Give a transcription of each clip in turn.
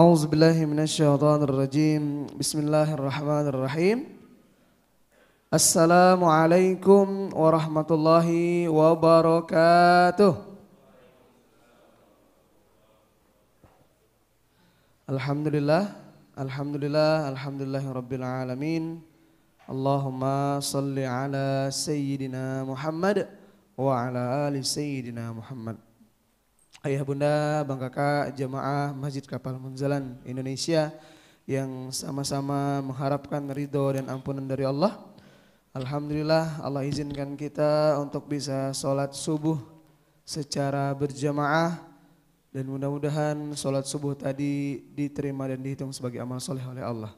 أعوذ بالله من الشيطان الرجيم بسم الله الرحمن الرحيم السلام عليكم ورحمة الله وبركاته الحمد لله الحمد لله الحمد لله رب العالمين اللهم صل على سيدنا محمد وعلى آل سيدنا محمد ayah bunda, bang kakak, jemaah Masjid Kapal Munzalan Indonesia yang sama-sama mengharapkan ridho dan ampunan dari Allah. Alhamdulillah Allah izinkan kita untuk bisa sholat subuh secara berjamaah dan mudah-mudahan sholat subuh tadi diterima dan dihitung sebagai amal soleh oleh Allah.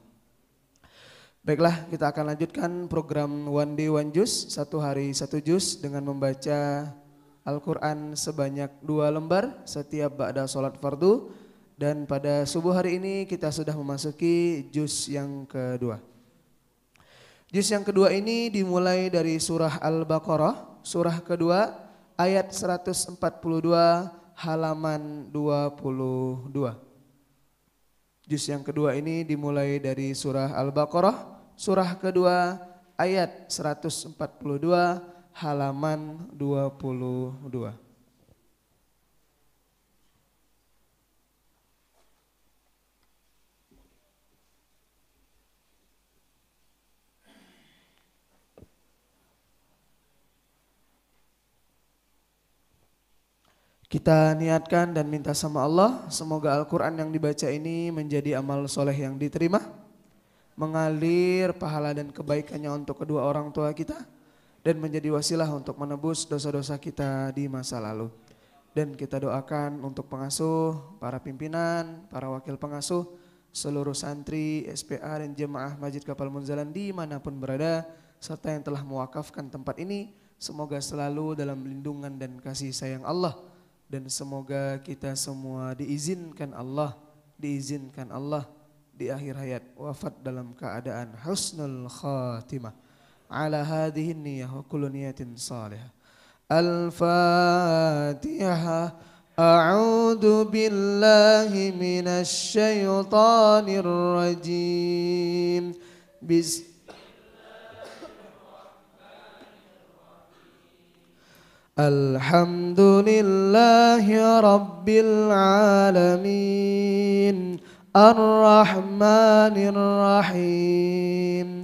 Baiklah kita akan lanjutkan program One Day One Juice, satu hari satu jus dengan membaca Al-Quran sebanyak dua lembar setiap ba'da sholat fardu. Dan pada subuh hari ini kita sudah memasuki juz yang kedua. Juz yang kedua ini dimulai dari surah Al-Baqarah, surah kedua ayat 142 halaman 22. Juz yang kedua ini dimulai dari surah Al-Baqarah, surah kedua ayat 142 halaman 22. Kita niatkan dan minta sama Allah, semoga Al-Quran yang dibaca ini menjadi amal soleh yang diterima. Mengalir pahala dan kebaikannya untuk kedua orang tua kita dan menjadi wasilah untuk menebus dosa-dosa kita di masa lalu. Dan kita doakan untuk pengasuh, para pimpinan, para wakil pengasuh, seluruh santri, SPA dan jemaah Masjid Kapal Munzalan dimanapun berada, serta yang telah mewakafkan tempat ini, semoga selalu dalam lindungan dan kasih sayang Allah. Dan semoga kita semua diizinkan Allah, diizinkan Allah di akhir hayat wafat dalam keadaan husnul khatimah. على هذه النية وكل نية صالحة الفاتحة أعوذ بالله من الشيطان الرجيم بسم الحمد لله رب العالمين الرحمن الرحيم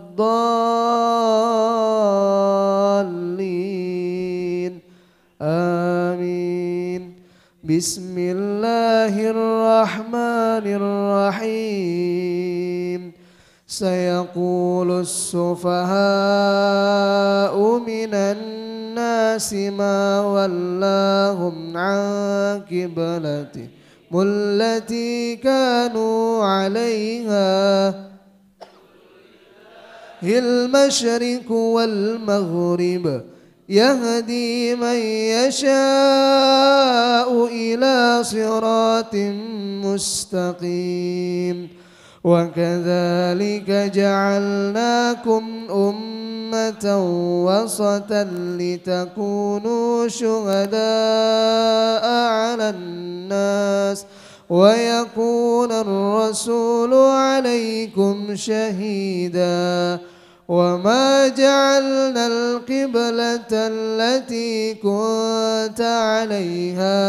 الضالين آمين بسم الله الرحمن الرحيم سيقول السفهاء من الناس ما ولاهم عن قبلتهم التي كانوا عليها المشرق والمغرب يهدي من يشاء إلى صراط مستقيم وكذلك جعلناكم أمة وسطا لتكونوا شهداء على الناس ويكون الرسول عليكم شهيداً وما جعلنا القبلة التي كنت عليها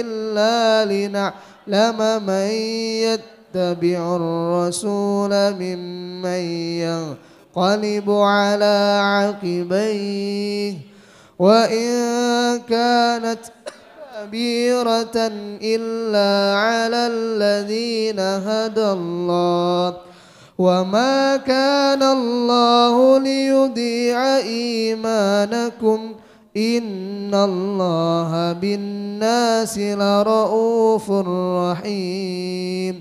إلا لنعلم من يتبع الرسول ممن ينقلب على عقبيه وإن كانت كبيرة إلا على الذين هدى الله وما كان الله ليضيع إيمانكم إن الله بالناس لرؤوف رحيم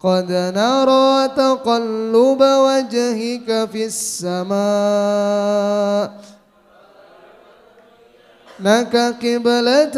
قد نرى تقلب وجهك في السماء لك قبلة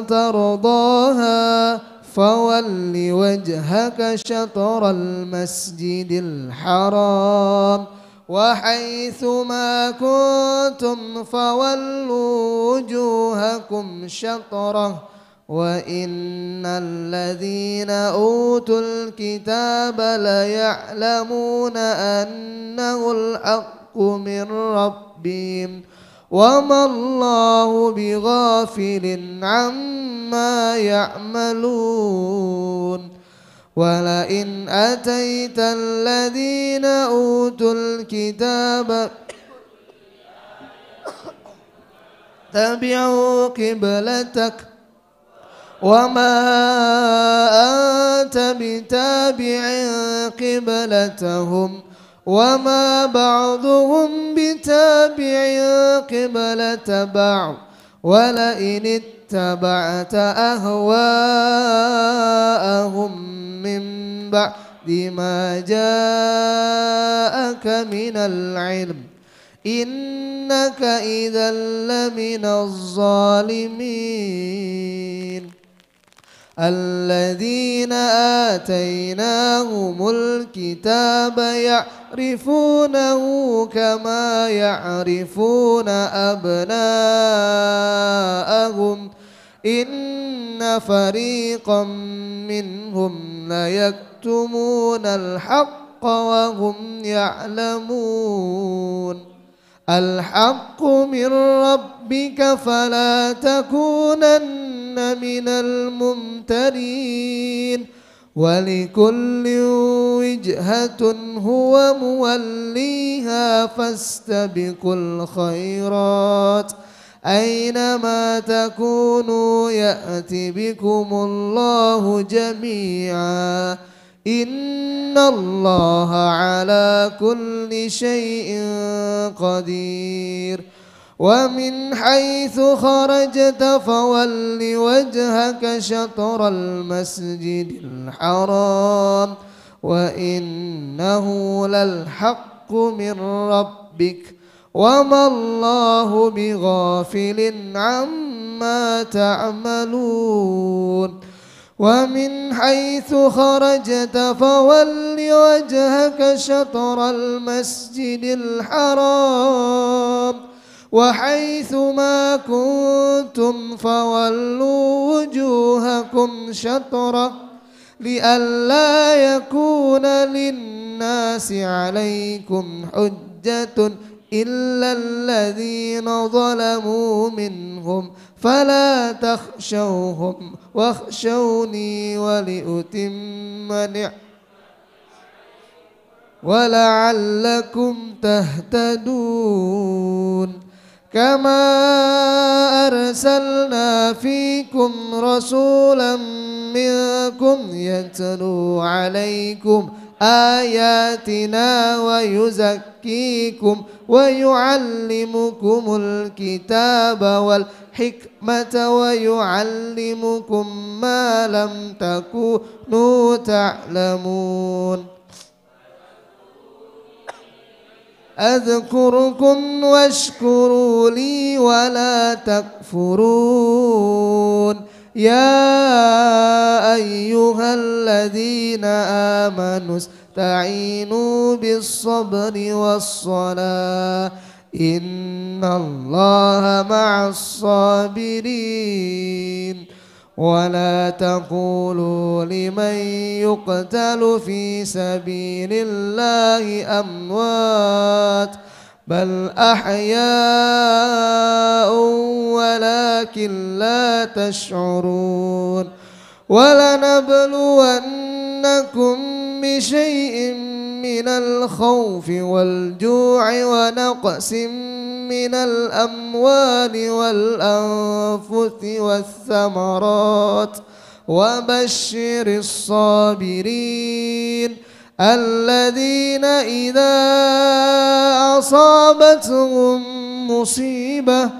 ترضاها فول وجهك شطر المسجد الحرام وحيث ما كنتم فولوا وجوهكم شطره وإن الذين أوتوا الكتاب ليعلمون أنه الحق من ربهم ۖ وما الله بغافل عما يعملون ولئن أتيت الذين أوتوا الكتاب تبعوا قبلتك وما أنت بتابع قبلتهم وما بعضهم بتابع قبلة بعض ولئن اتبعت أهواءهم من بعد ما جاءك من العلم إنك إذا لمن الظالمين الذين آتيناهم الكتاب يعرفونه كما يعرفون أبناءهم إن فريقا منهم ليكتمون الحق وهم يعلمون الحق من ربك فلا تكونن من الممترين ولكل وجهة هو موليها فاستبقوا الخيرات أينما تكونوا يأت بكم الله جميعاً إن الله على كل شيء قدير ومن حيث خرجت فول وجهك شطر المسجد الحرام وإنه للحق من ربك وما الله بغافل عما تعملون ومن حيث خرجت فول وجهك شطر المسجد الحرام وحيث ما كنتم فولوا وجوهكم شطرة لئلا يكون للناس عليكم حجة إلا الذين ظلموا منهم فلا تخشوهم واخشوني ولأتم نعمتي ولعلكم تهتدون كما أرسلنا فيكم رسولا منكم يتلو عليكم آياتنا ويزكيكم ويعلمكم الكتاب والكتاب الحكمة ويعلمكم ما لم تكونوا تعلمون أذكركم واشكروا لي ولا تكفرون يا أيها الذين آمنوا استعينوا بالصبر والصلاة إن الله مع الصابرين ولا تقولوا لمن يقتل في سبيل الله أموات بل أحياء ولكن لا تشعرون ولنبلونكم بشيء من الخوف والجوع ونقص من الأموال والأنفس والثمرات وبشر الصابرين الذين إذا أصابتهم مصيبة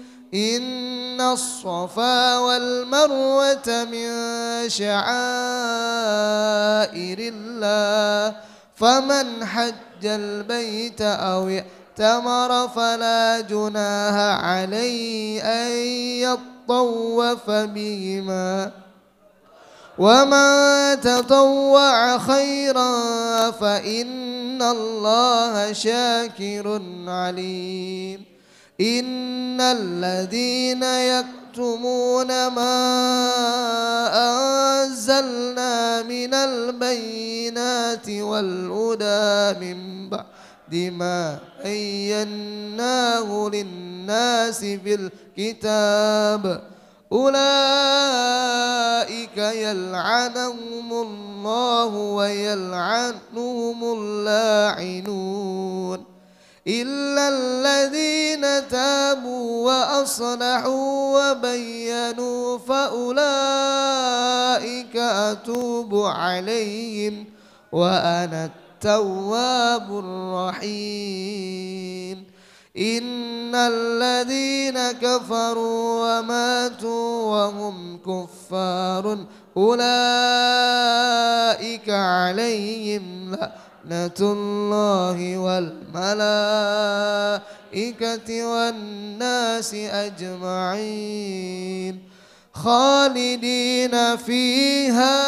إن الصفا والمروة من شعائر الله فمن حج البيت أو ائتمر فلا جناه عليه أن يطوف بهما وما تطوع خيرا فإن الله شاكر عليم إن الذين يكتمون ما أنزلنا من البينات والهدى من بعد ما بيناه للناس في الكتاب أولئك يلعنهم الله ويلعنهم اللاعنون إلا الذين تابوا وأصلحوا وبينوا فأولئك أتوب عليهم وأنا التواب الرحيم إن الذين كفروا وماتوا وهم كفار أولئك عليهم لأ الله والملائكة والناس أجمعين خالدين فيها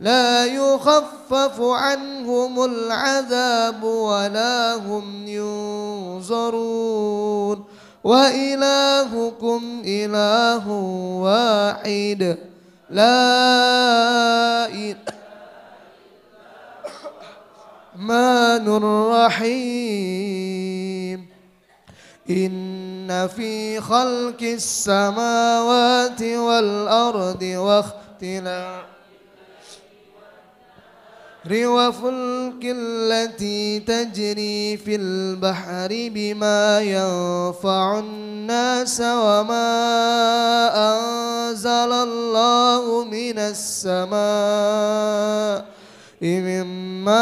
لا يخفف عنهم العذاب ولا هم ينظرون وإلهكم إله واحد لا إله الرحمن الرحيم إن في خلق السماوات والأرض واختلاف وفلك التي تجري في البحر بما ينفع الناس وما أنزل الله من السماء من ماء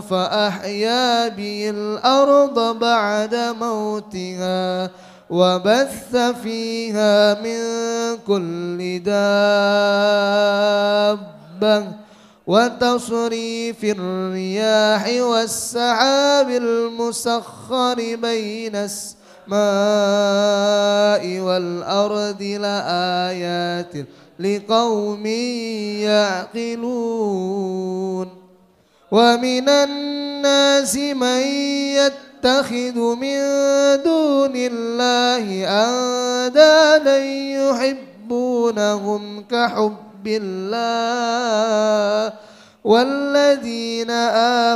فأحيا به الأرض بعد موتها وبث فيها من كل دابة وتصريف الرياح والسحاب المسخر بين السماء والأرض لآيات لقوم يعقلون ومن الناس من يتخذ من دون الله أندادا يحبونهم كحب الله والذين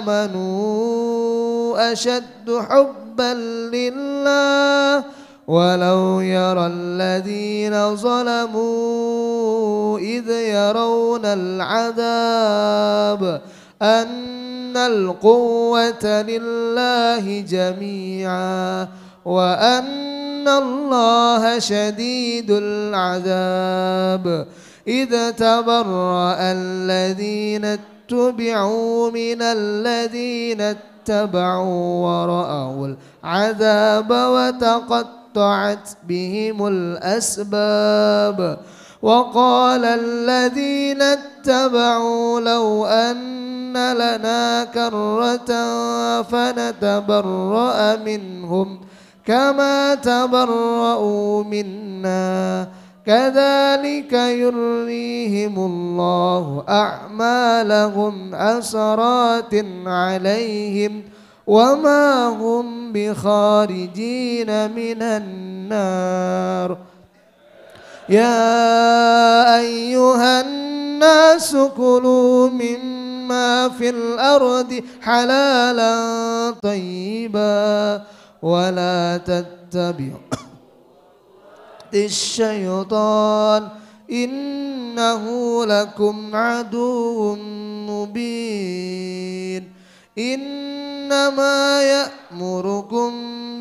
آمنوا أشد حبا لله ولو يرى الذين ظلموا إذ يرون العذاب أن القوة لله جميعا وأن الله شديد العذاب إذ تبرأ الذين اتبعوا من الذين اتبعوا ورأوا العذاب وتقتلوا قطعت بهم الأسباب وقال الذين اتبعوا لو أن لنا كرة فنتبرأ منهم كما تبرأوا منا كذلك يريهم الله أعمالهم أسرات عليهم ۖ وما هم بخارجين من النار يا أيها الناس كلوا مما في الأرض حلالا طيبا ولا تتبعوا الشيطان إنه لكم عدو مبين إنما يأمركم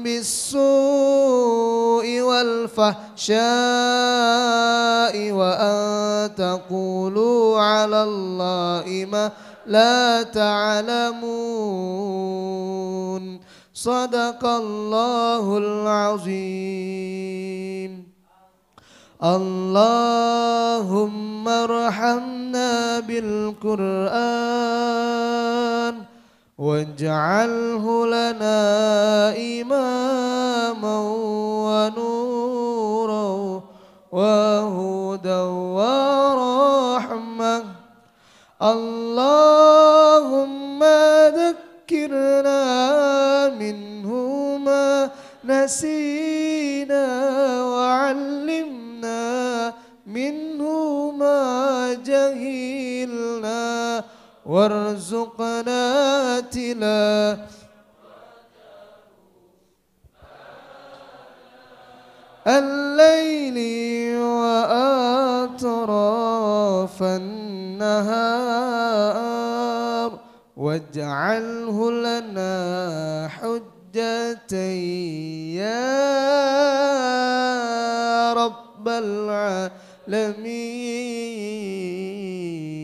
بالسوء والفحشاء وأن تقولوا على الله ما لا تعلمون صدق الله العظيم اللهم ارحمنا بالقرآن واجعله لنا إماما ونورا وهدى ورحمة اللهم ذكرنا منه ما نسينا وعلمنا منه ما جهلنا وارزقنا تلاوته الليل وأطراف النهار واجعله لنا حجة يا رب العالمين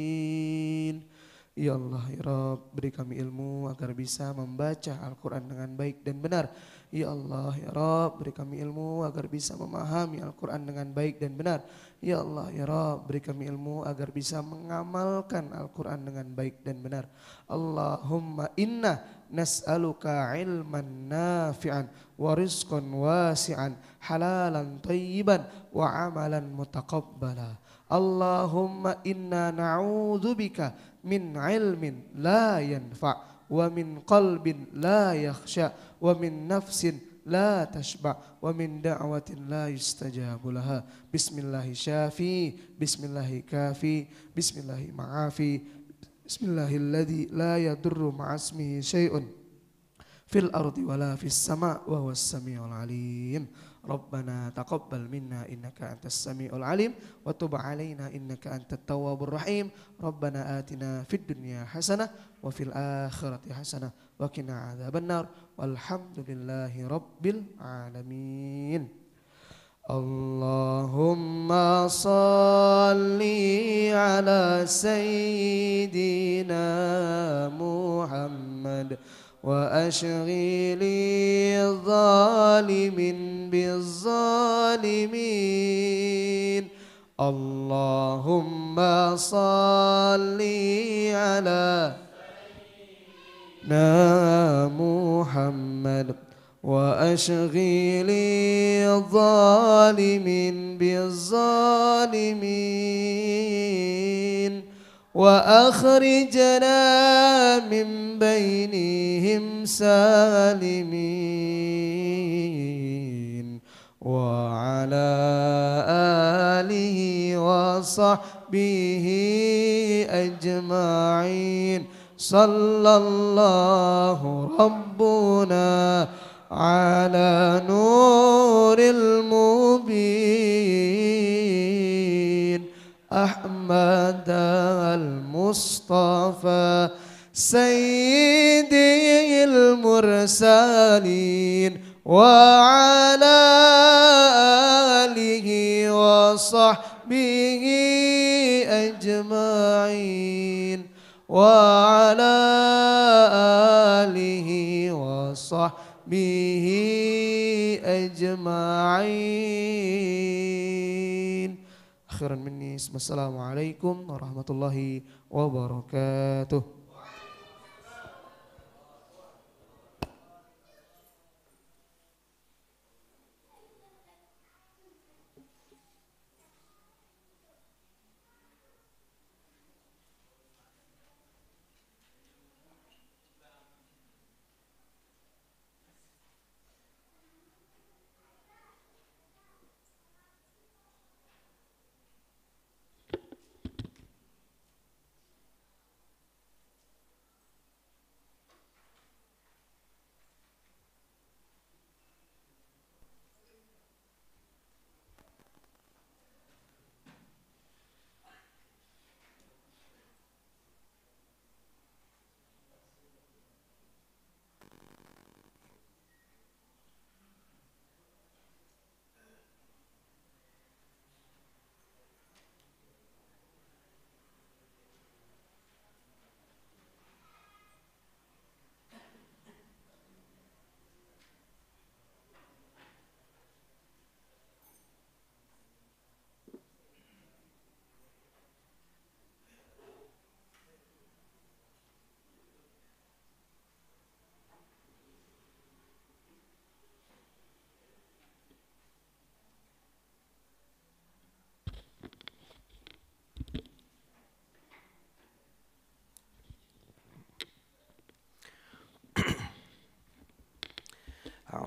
Ya Allah, Ya Rabb, beri kami ilmu agar bisa membaca Al-Quran dengan baik dan benar. Ya Allah, Ya Rabb, beri kami ilmu agar bisa memahami Al-Quran dengan baik dan benar. Ya Allah, Ya Rabb, beri kami ilmu agar bisa mengamalkan Al-Quran dengan baik dan benar. Allahumma inna nas'aluka ilman nafi'an wa rizqan wasi'an halalan tayyiban wa amalan mutakabbala. Allahumma inna na'udzubika min ilmin la yanfa wa min qalbin la yakhsha wa min nafsin la tashba wa min da'watin la yustajabu laha bismillahi syafi bismillahi kafi bismillahi ma'afi bismillahi alladhi la yadurru ma'asmihi syai'un fil ardi wala fis sama' wa huwas samiul alim ربنا تقبل منا إنك أنت السميع العليم وتب علينا إنك أنت التواب الرحيم ربنا آتنا في الدنيا حسنة وفي الآخرة حسنة وقنا عذاب النار والحمد لله رب العالمين اللهم صل على سيدنا محمد وأشغلي الظالم بالظالمين اللهم صل على سيدنا محمد وأشغلي الظالم بالظالمين وأخرجنا من بينهم سالمين وعلى آله وصحبه أجمعين صلى الله ربنا على نور المبين أحمد المصطفى سيدي المرسلين وعلى آله وصحبه أجمعين وعلى آله وصحبه أجمعين khairan minni. warahmatullahi wabarakatuh.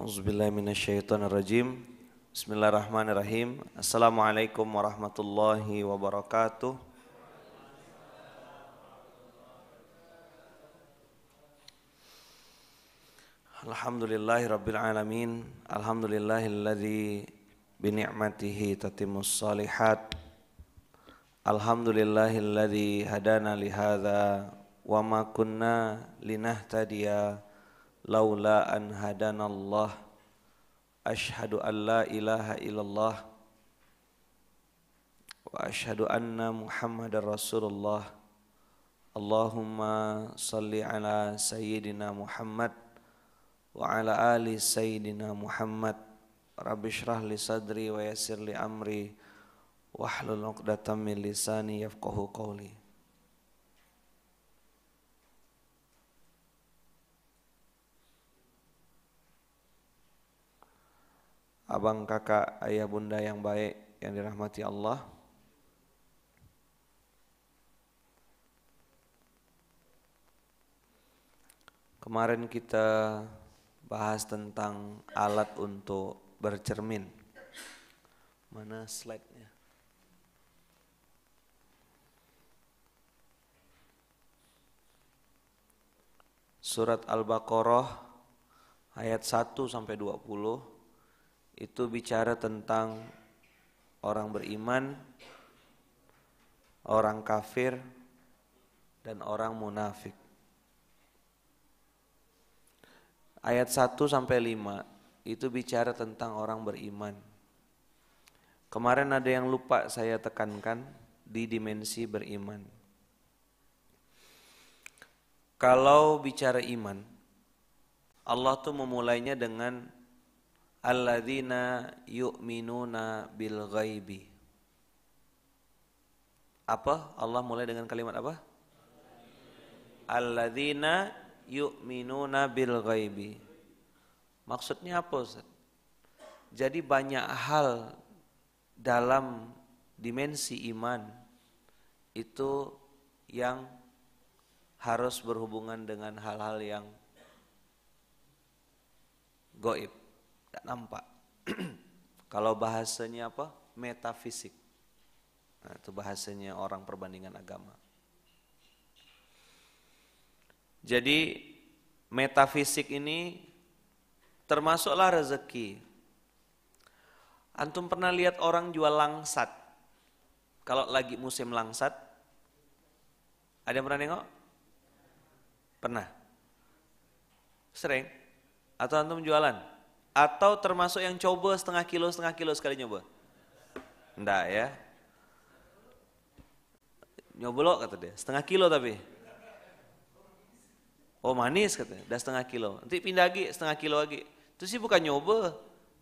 A'udzubillahiminasyaitonirrajim. Bismillahirrahmanirrahim. Assalamualaikum warahmatullahi wabarakatuh. Alhamdulillahi rabbil alamin. Alhamdulillahilladzi bi ni'matihi tatimmus salihat. Alhamdulillahilladzi hadana lihada. hadza wa ma kunna linahtadiya laula an hadanallah ashhadu an la ilaha illallah wa ashhadu anna muhammadar rasulullah Allahumma salli ala sayyidina Muhammad wa ala ali sayyidina Muhammad Rabbi syrah li sadri wa yassir li amri wahlul 'uqdatam min lisani yafqahu qawli abang, kakak, ayah, bunda yang baik yang dirahmati Allah. Kemarin kita bahas tentang alat untuk bercermin. Mana slide-nya? Surat Al-Baqarah ayat 1 sampai 20 itu bicara tentang orang beriman, orang kafir, dan orang munafik. Ayat 1 sampai 5 itu bicara tentang orang beriman. Kemarin ada yang lupa saya tekankan di dimensi beriman. Kalau bicara iman, Allah tuh memulainya dengan alladzina yu'minuna bil ghaibi. Apa? Allah mulai dengan kalimat apa? Alladzina yu'minuna bil ghaibi. Maksudnya apa Ustaz? Jadi banyak hal dalam dimensi iman itu yang harus berhubungan dengan hal-hal yang goib tidak nampak. Kalau bahasanya apa? Metafisik. Nah, itu bahasanya orang perbandingan agama. Jadi metafisik ini termasuklah rezeki. Antum pernah lihat orang jual langsat? Kalau lagi musim langsat, ada yang pernah nengok? Pernah. Sering? Atau antum jualan? Atau termasuk yang coba setengah kilo, setengah kilo sekali nyoba? Enggak ya. Nyoba lo kata dia, setengah kilo tapi. Oh manis kata, dia setengah kilo. Nanti pindah lagi, setengah kilo lagi. Itu sih bukan nyoba,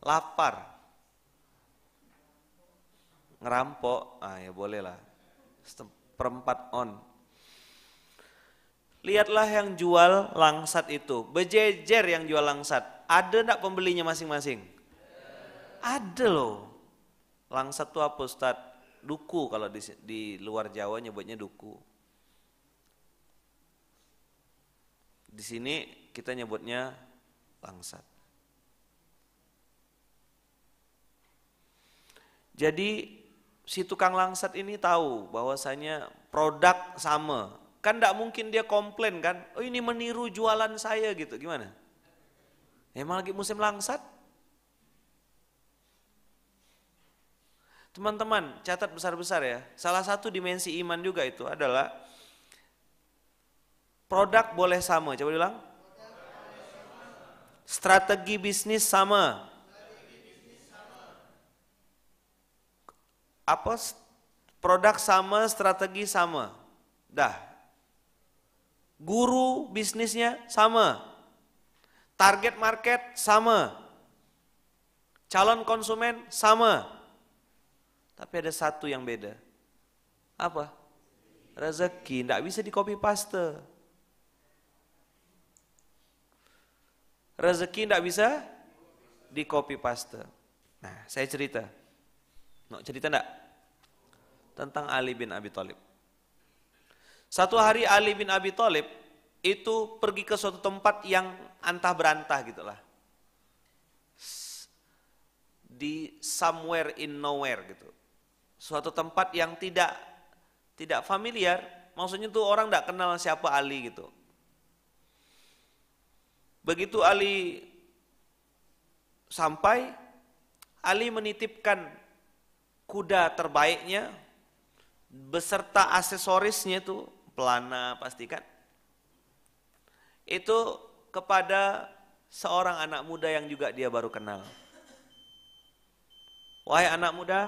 lapar. Ngerampok, ah ya boleh lah. Perempat on, Lihatlah yang jual langsat itu, bejejer yang jual langsat. Ada enggak pembelinya masing-masing? Ada loh. Langsat tuh apa Ustaz? Duku kalau di, di luar Jawa nyebutnya duku. Di sini kita nyebutnya langsat. Jadi si tukang langsat ini tahu bahwasanya produk sama. Kan tidak mungkin dia komplain kan, oh ini meniru jualan saya gitu, gimana? Emang lagi musim langsat? Teman-teman, catat besar-besar ya. Salah satu dimensi iman juga itu adalah produk boleh sama. Coba bilang. Strategi bisnis sama. Apa produk sama, strategi sama. Dah. Guru bisnisnya sama. Target market sama. Calon konsumen sama. Tapi ada satu yang beda. Apa? Rezeki, tidak bisa di copy paste. Rezeki tidak bisa di copy paste. Nah, saya cerita. No, cerita enggak? Tentang Ali bin Abi Thalib. Satu hari Ali bin Abi Thalib itu pergi ke suatu tempat yang antah berantah gitulah di somewhere in nowhere gitu suatu tempat yang tidak tidak familiar maksudnya tuh orang tidak kenal siapa Ali gitu begitu Ali sampai Ali menitipkan kuda terbaiknya beserta aksesorisnya tuh pelana pastikan itu kepada seorang anak muda yang juga dia baru kenal. Wahai anak muda,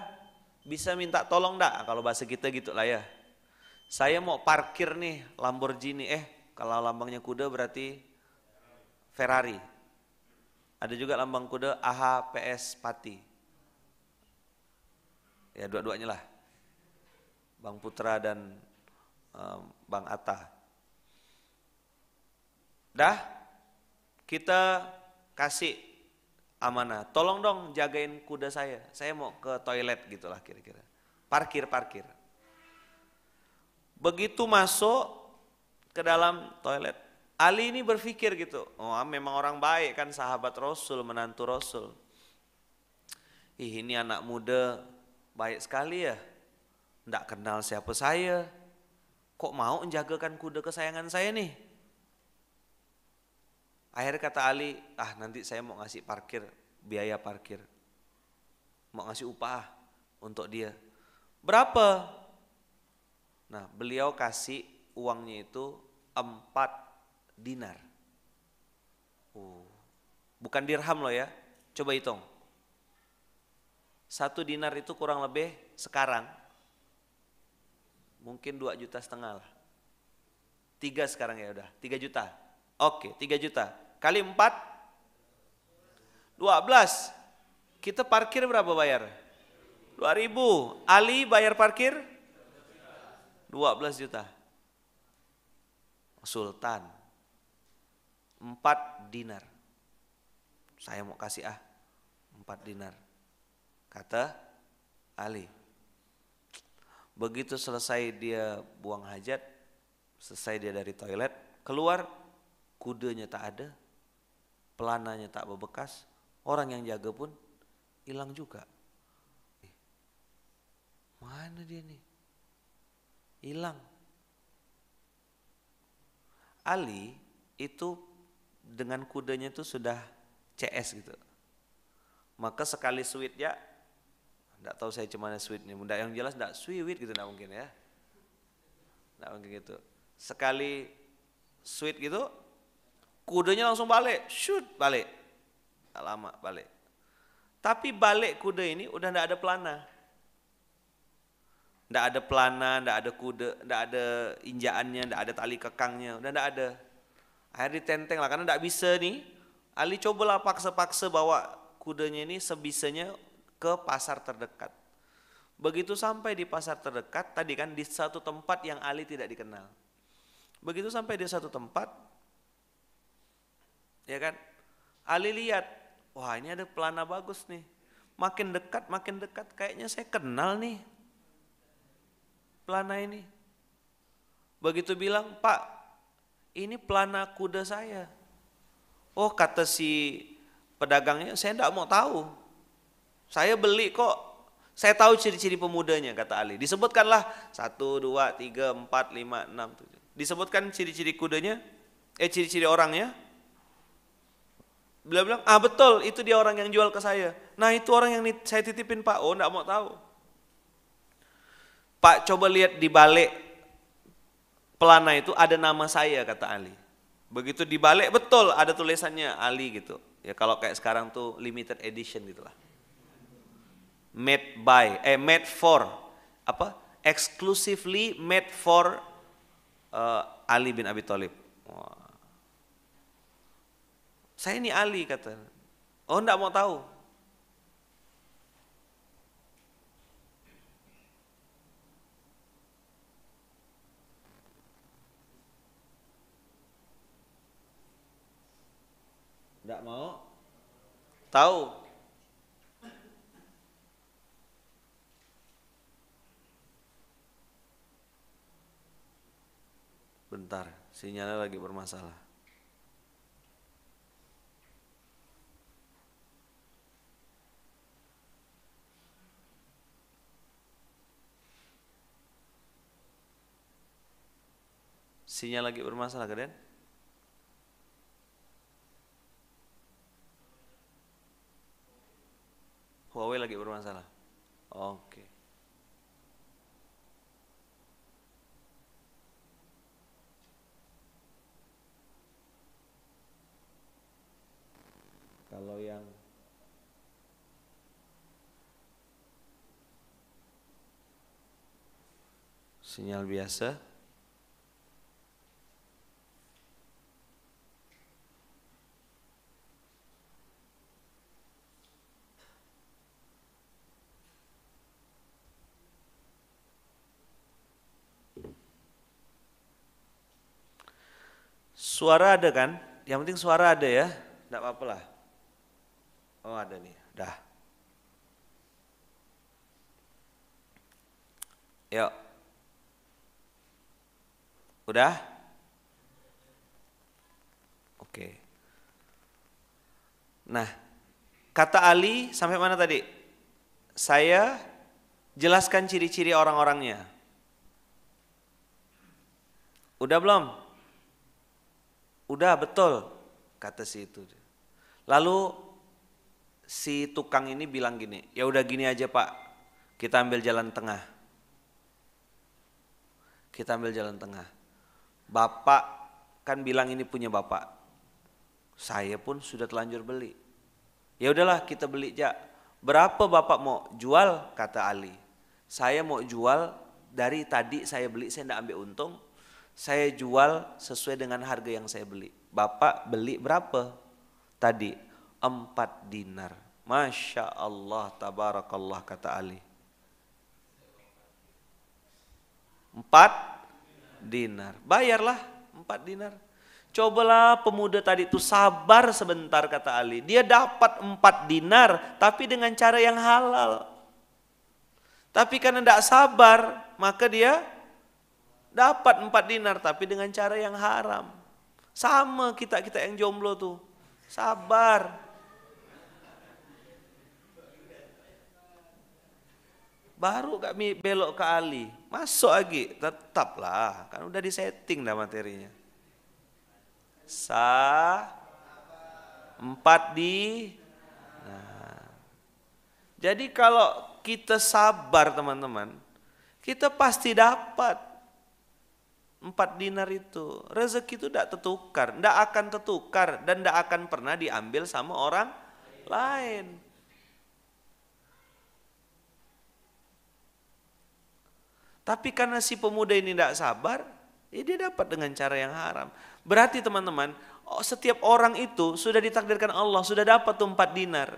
bisa minta tolong dak kalau bahasa kita gitu lah ya. Saya mau parkir nih Lamborghini, eh kalau lambangnya kuda berarti Ferrari. Ada juga lambang kuda AHPS Pati. Ya dua-duanya lah. Bang Putra dan um, Bang Atta. Dah kita kasih amanah. Tolong dong jagain kuda saya. Saya mau ke toilet gitulah kira-kira. Parkir-parkir. Begitu masuk ke dalam toilet, Ali ini berpikir gitu. Oh, memang orang baik kan sahabat Rasul, menantu Rasul. Ih, ini anak muda baik sekali ya. Tidak kenal siapa saya. Kok mau menjagakan kuda kesayangan saya nih? Akhirnya kata Ali, ah nanti saya mau ngasih parkir, biaya parkir. Mau ngasih upah untuk dia. Berapa? Nah beliau kasih uangnya itu empat dinar. Oh, bukan dirham loh ya, coba hitung. Satu dinar itu kurang lebih sekarang mungkin dua juta setengah lah. Tiga sekarang ya udah, tiga juta. Oke, tiga juta Kali 4 12. Kita parkir berapa bayar? 2000. Ali bayar parkir 12 juta. Sultan 4 dinar. Saya mau kasih ah 4 dinar. Kata Ali. Begitu selesai dia buang hajat, selesai dia dari toilet, keluar kudanya tak ada, pelananya tak berbekas, orang yang jaga pun hilang juga. Eh, mana dia nih? Hilang. Ali itu dengan kudanya itu sudah CS gitu. Maka sekali sweet ya. enggak tahu saya cuman nih. enggak yang jelas enggak sweet gitu enggak mungkin ya. Enggak mungkin gitu. Sekali sweet gitu, Kudanya langsung balik, shoot balik. Tak lama balik. Tapi balik kuda ini udah tidak ada pelana. Tidak ada pelana, tidak ada kuda, tidak ada injaannya, tidak ada tali kekangnya, udah tidak ada. Akhirnya ditenteng lah, karena tidak bisa nih. Ali cobalah paksa-paksa bawa kudanya ini sebisanya ke pasar terdekat. Begitu sampai di pasar terdekat, tadi kan di satu tempat yang Ali tidak dikenal. Begitu sampai di satu tempat, Ya kan? Ali lihat, wah ini ada pelana bagus nih. Makin dekat, makin dekat, kayaknya saya kenal nih pelana ini. Begitu bilang, Pak, ini pelana kuda saya. Oh kata si pedagangnya, saya tidak mau tahu. Saya beli kok, saya tahu ciri-ciri pemudanya kata Ali. Disebutkanlah satu, dua, tiga, empat, lima, enam. Tujuh. Disebutkan ciri-ciri kudanya, eh ciri-ciri orangnya, Bila bilang, ah betul itu dia orang yang jual ke saya. Nah itu orang yang saya titipin pak, oh enggak mau tahu. Pak coba lihat di balik pelana itu ada nama saya kata Ali. Begitu di balik betul ada tulisannya Ali gitu. Ya kalau kayak sekarang tuh limited edition gitu lah. Made by, eh made for, apa? Exclusively made for uh, Ali bin Abi Thalib. Wow. Saya ini Ali kata. Oh enggak mau tahu. tidak mau tahu. Bentar, sinyalnya lagi bermasalah. Sinyal lagi bermasalah, kalian? Huawei lagi bermasalah. Oke. Okay. Kalau yang sinyal biasa Suara ada kan? Yang penting suara ada ya. tidak apa-apa lah. Oh ada nih, dah. Yuk. Udah? Oke. Nah, kata Ali sampai mana tadi? Saya jelaskan ciri-ciri orang-orangnya. Udah belum? Udah betul, kata si itu. Lalu si tukang ini bilang gini, ya udah gini aja pak, kita ambil jalan tengah. Kita ambil jalan tengah. Bapak kan bilang ini punya bapak. Saya pun sudah telanjur beli. Ya udahlah kita beli aja. Berapa bapak mau jual? Kata Ali. Saya mau jual dari tadi saya beli saya tidak ambil untung saya jual sesuai dengan harga yang saya beli. Bapak beli berapa? Tadi Empat dinar. Masya Allah, tabarakallah kata Ali. Empat dinar. Bayarlah empat dinar. Cobalah pemuda tadi itu sabar sebentar kata Ali. Dia dapat empat dinar tapi dengan cara yang halal. Tapi karena tidak sabar maka dia Dapat empat dinar tapi dengan cara yang haram. Sama kita-kita yang jomblo tuh. Sabar. Baru kami belok ke Ali. Masuk lagi, tetaplah. Kan udah setting dah materinya. Sa empat di nah. Jadi kalau kita sabar teman-teman, kita pasti dapat. Empat dinar itu. Rezeki itu tidak tertukar. Tidak akan tertukar. Dan tidak akan pernah diambil sama orang lain. Tapi karena si pemuda ini tidak sabar, ya dia dapat dengan cara yang haram. Berarti teman-teman, oh, setiap orang itu sudah ditakdirkan Allah, sudah dapat tuh empat dinar.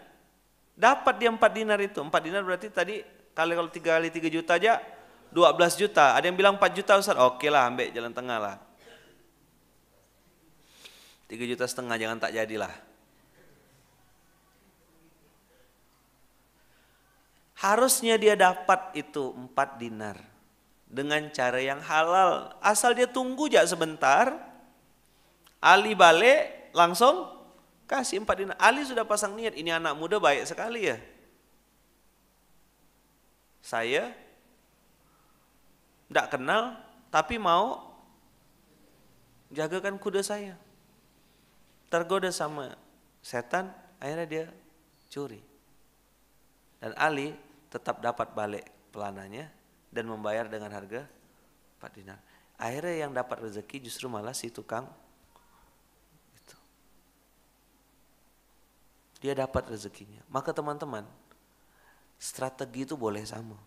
Dapat dia empat dinar itu. empat dinar berarti tadi kali kalau tiga kali tiga juta aja 12 juta. Ada yang bilang 4 juta Ustaz. Oke lah, ambil jalan tengah lah. 3 juta setengah jangan tak jadilah. Harusnya dia dapat itu 4 dinar dengan cara yang halal. Asal dia tunggu aja sebentar, Ali balik langsung kasih 4 dinar. Ali sudah pasang niat, ini anak muda baik sekali ya. Saya tidak kenal tapi mau jagakan kuda saya tergoda sama setan akhirnya dia curi dan Ali tetap dapat balik pelananya dan membayar dengan harga 4 dinar akhirnya yang dapat rezeki justru malah si tukang itu dia dapat rezekinya maka teman-teman strategi itu boleh sama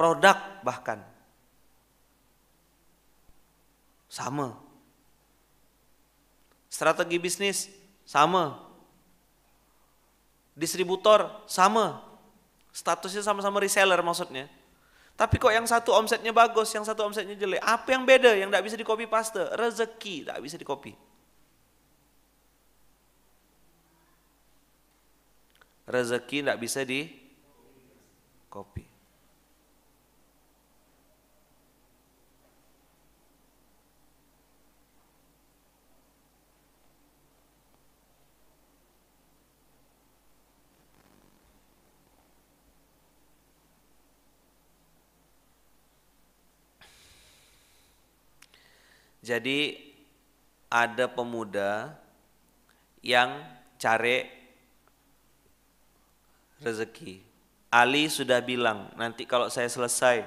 produk bahkan sama. Strategi bisnis sama. Distributor sama. Statusnya sama-sama reseller maksudnya. Tapi kok yang satu omsetnya bagus, yang satu omsetnya jelek. Apa yang beda yang tidak bisa di copy paste? Rezeki tidak bisa di copy. Rezeki tidak bisa di copy. Jadi ada pemuda yang cari rezeki. Ali sudah bilang, nanti kalau saya selesai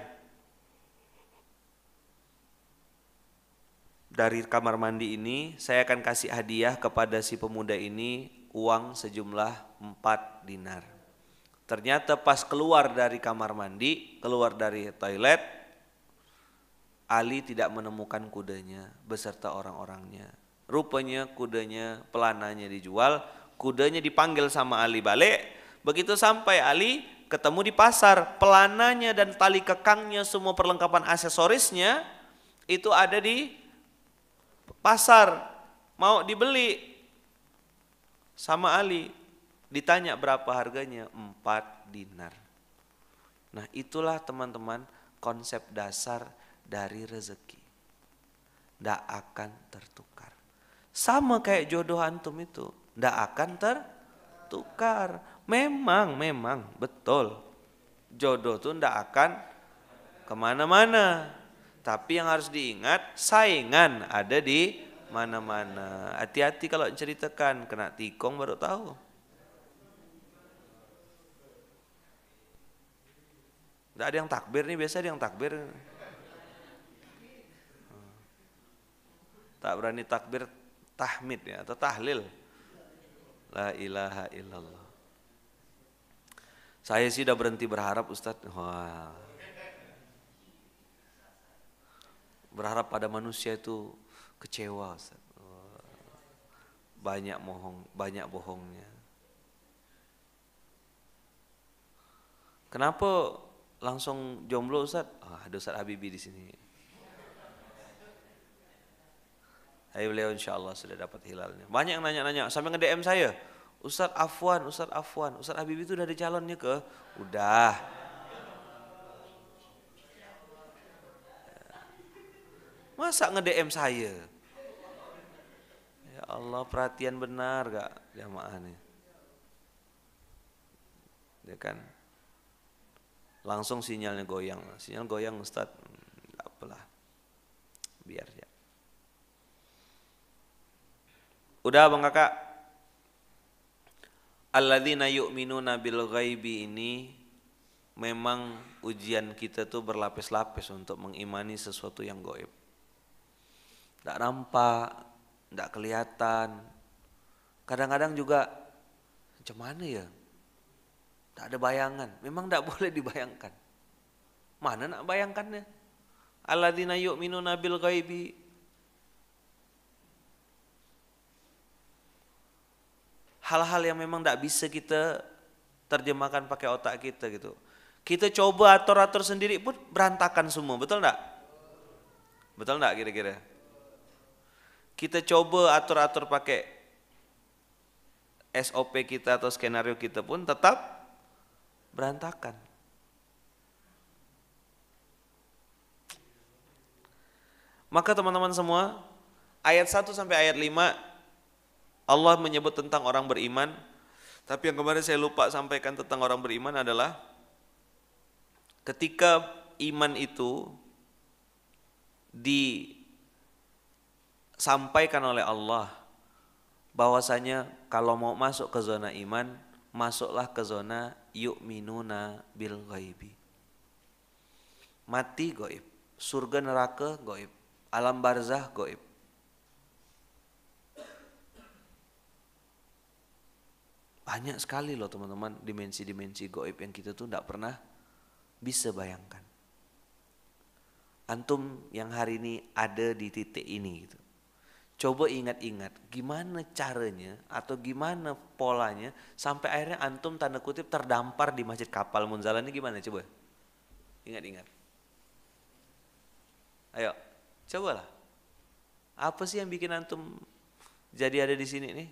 dari kamar mandi ini, saya akan kasih hadiah kepada si pemuda ini uang sejumlah 4 dinar. Ternyata pas keluar dari kamar mandi, keluar dari toilet, Ali tidak menemukan kudanya beserta orang-orangnya. Rupanya kudanya, pelananya dijual, kudanya dipanggil sama Ali balik. Begitu sampai Ali ketemu di pasar, pelananya dan tali kekangnya semua perlengkapan aksesorisnya itu ada di pasar. Mau dibeli sama Ali. Ditanya berapa harganya? empat dinar. Nah, itulah teman-teman konsep dasar dari rezeki. Tidak akan tertukar. Sama kayak jodoh antum itu. Tidak akan tertukar. Memang, memang, betul. Jodoh itu tidak akan kemana-mana. Tapi yang harus diingat, saingan ada di mana-mana. Hati-hati kalau ceritakan, kena tikung baru tahu. Tidak ada yang takbir nih, biasa ada yang takbir. tak berani takbir tahmid ya atau tahlil la ilaha illallah saya sih udah berhenti berharap Ustadz wah berharap pada manusia itu kecewa Ustaz. banyak mohong banyak bohongnya kenapa langsung jomblo Ustadz? Ah, ada Ustadz Habibie di sini. Hai beliau insya Allah sudah dapat hilalnya. Banyak yang nanya-nanya, sampai nge-DM saya. Ustaz Afwan, Ustaz Afwan, Ustaz Habib itu udah ada calonnya ke? Udah. Ya. Masa nge-DM saya? Ya Allah perhatian benar gak ini? Ya kan? Langsung sinyalnya goyang. Sinyal goyang hmm, gak apalah. Biar ya. Udah Bang Kakak. Alladzina yu'minuna bil ghaibi ini memang ujian kita tuh berlapis-lapis untuk mengimani sesuatu yang goib. Tidak nampak, tidak kelihatan. Kadang-kadang juga macam mana ya? Tidak ada bayangan. Memang tidak boleh dibayangkan. Mana nak bayangkannya? Alladzina yu'minuna bil ghaibi hal-hal yang memang tidak bisa kita terjemahkan pakai otak kita gitu. Kita coba atur-atur sendiri pun berantakan semua, betul tidak? Betul enggak kira-kira? Kita coba atur-atur pakai SOP kita atau skenario kita pun tetap berantakan. Maka teman-teman semua, ayat 1 sampai ayat 5 Allah menyebut tentang orang beriman, tapi yang kemarin saya lupa sampaikan tentang orang beriman adalah ketika iman itu disampaikan oleh Allah bahwasanya kalau mau masuk ke zona iman, masuklah ke zona yuk minuna bil ghaibi. Mati goib, surga neraka goib, alam barzah goib. banyak sekali loh teman-teman dimensi-dimensi goib yang kita tuh tidak pernah bisa bayangkan. Antum yang hari ini ada di titik ini gitu. Coba ingat-ingat gimana caranya atau gimana polanya sampai akhirnya antum tanda kutip terdampar di Masjid Kapal Munzala ini gimana coba? Ingat-ingat. Ayo, cobalah. Apa sih yang bikin antum jadi ada di sini nih?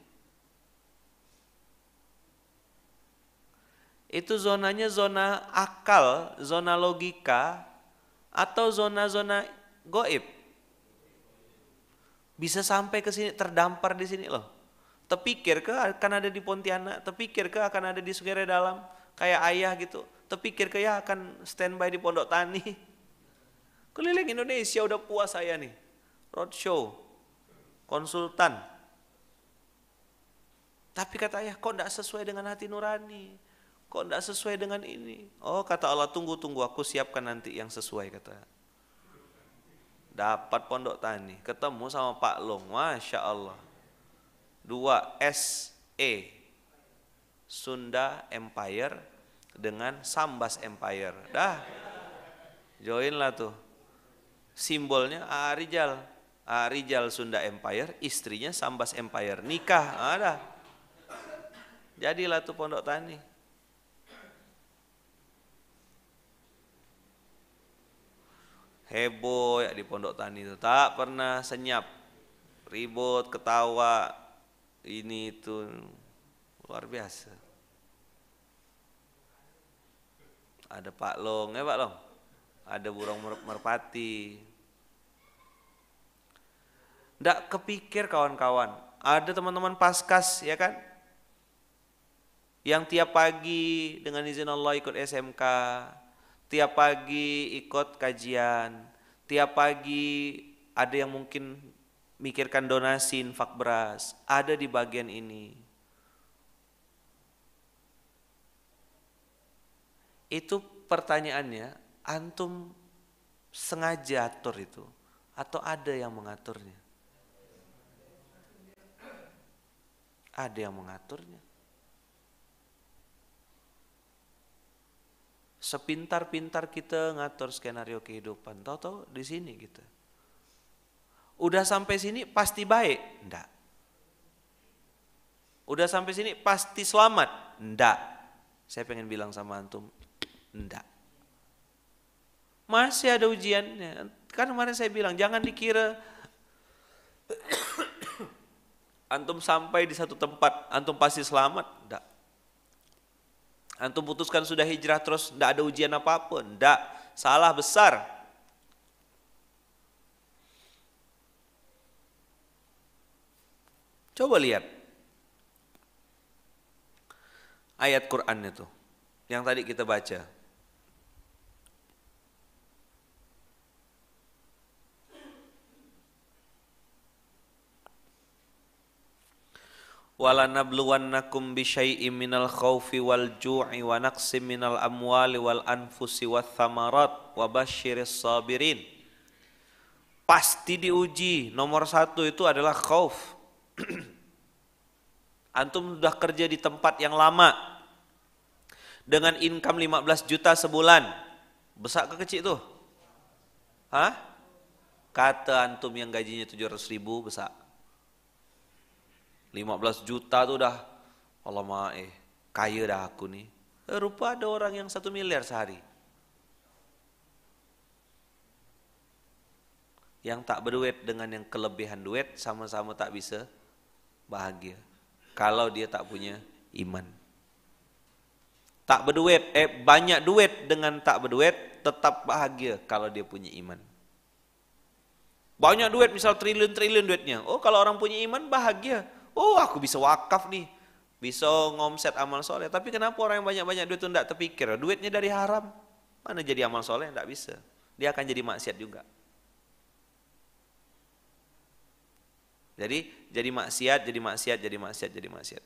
itu zonanya zona akal, zona logika, atau zona-zona goib. Bisa sampai ke sini, terdampar di sini loh. Terpikir ke akan ada di Pontianak, terpikir ke akan ada di Sungai Dalam, kayak ayah gitu. Terpikir ke ya akan standby di Pondok Tani. Keliling Indonesia udah puas saya nih. Roadshow, konsultan. Tapi kata ayah, kok tidak sesuai dengan hati nurani? Kok tidak sesuai dengan ini? Oh kata Allah tunggu tunggu aku siapkan nanti yang sesuai kata. Dapat pondok tani, ketemu sama Pak Long, masya Allah. Dua S E Sunda Empire dengan Sambas Empire. Dah, join lah tuh. Simbolnya Arijal, Arijal Sunda Empire, istrinya Sambas Empire, nikah ada. Ah, Jadilah tuh pondok tani. heboh ya di pondok tani itu tak pernah senyap ribut ketawa ini itu luar biasa ada Pak Long ya Pak Long ada burung merpati ndak kepikir kawan-kawan ada teman-teman paskas ya kan yang tiap pagi dengan izin Allah ikut SMK tiap pagi ikut kajian, tiap pagi ada yang mungkin mikirkan donasi infak beras, ada di bagian ini. Itu pertanyaannya, antum sengaja atur itu atau ada yang mengaturnya? Ada yang mengaturnya. sepintar-pintar kita ngatur skenario kehidupan. Tahu-tahu di sini gitu. Udah sampai sini pasti baik? ndak? Udah sampai sini pasti selamat? ndak? Saya pengen bilang sama antum, ndak? Masih ada ujiannya. Kan kemarin saya bilang jangan dikira antum sampai di satu tempat antum pasti selamat. ndak? Antum putuskan sudah hijrah terus tidak ada ujian apapun. Tidak. Salah besar. Coba lihat. Ayat Quran itu. Yang tadi kita baca. wala nabluwannakum bisyai'im minal khawfi wal ju'i wa naqsim minal amwali wal anfusi wath thamarat wa basyiris sabirin pasti diuji nomor satu itu adalah khauf antum sudah kerja di tempat yang lama dengan income 15 juta sebulan besar ke kecil tuh Hah? kata antum yang gajinya 700 ribu besar 15 juta tuh udah Allah eh kaya dah aku nih. Eh, rupa ada orang yang satu miliar sehari. Yang tak berduet dengan yang kelebihan duet sama-sama tak bisa bahagia. Kalau dia tak punya iman. Tak berduet, eh banyak duet dengan tak berduet tetap bahagia kalau dia punya iman. Banyak duet misal triliun-triliun duetnya. Oh kalau orang punya iman bahagia oh aku bisa wakaf nih, bisa ngomset amal soleh. Tapi kenapa orang yang banyak-banyak duit itu tidak terpikir, duitnya dari haram. Mana jadi amal soleh, tidak bisa. Dia akan jadi maksiat juga. Jadi jadi maksiat, jadi maksiat, jadi maksiat, jadi maksiat.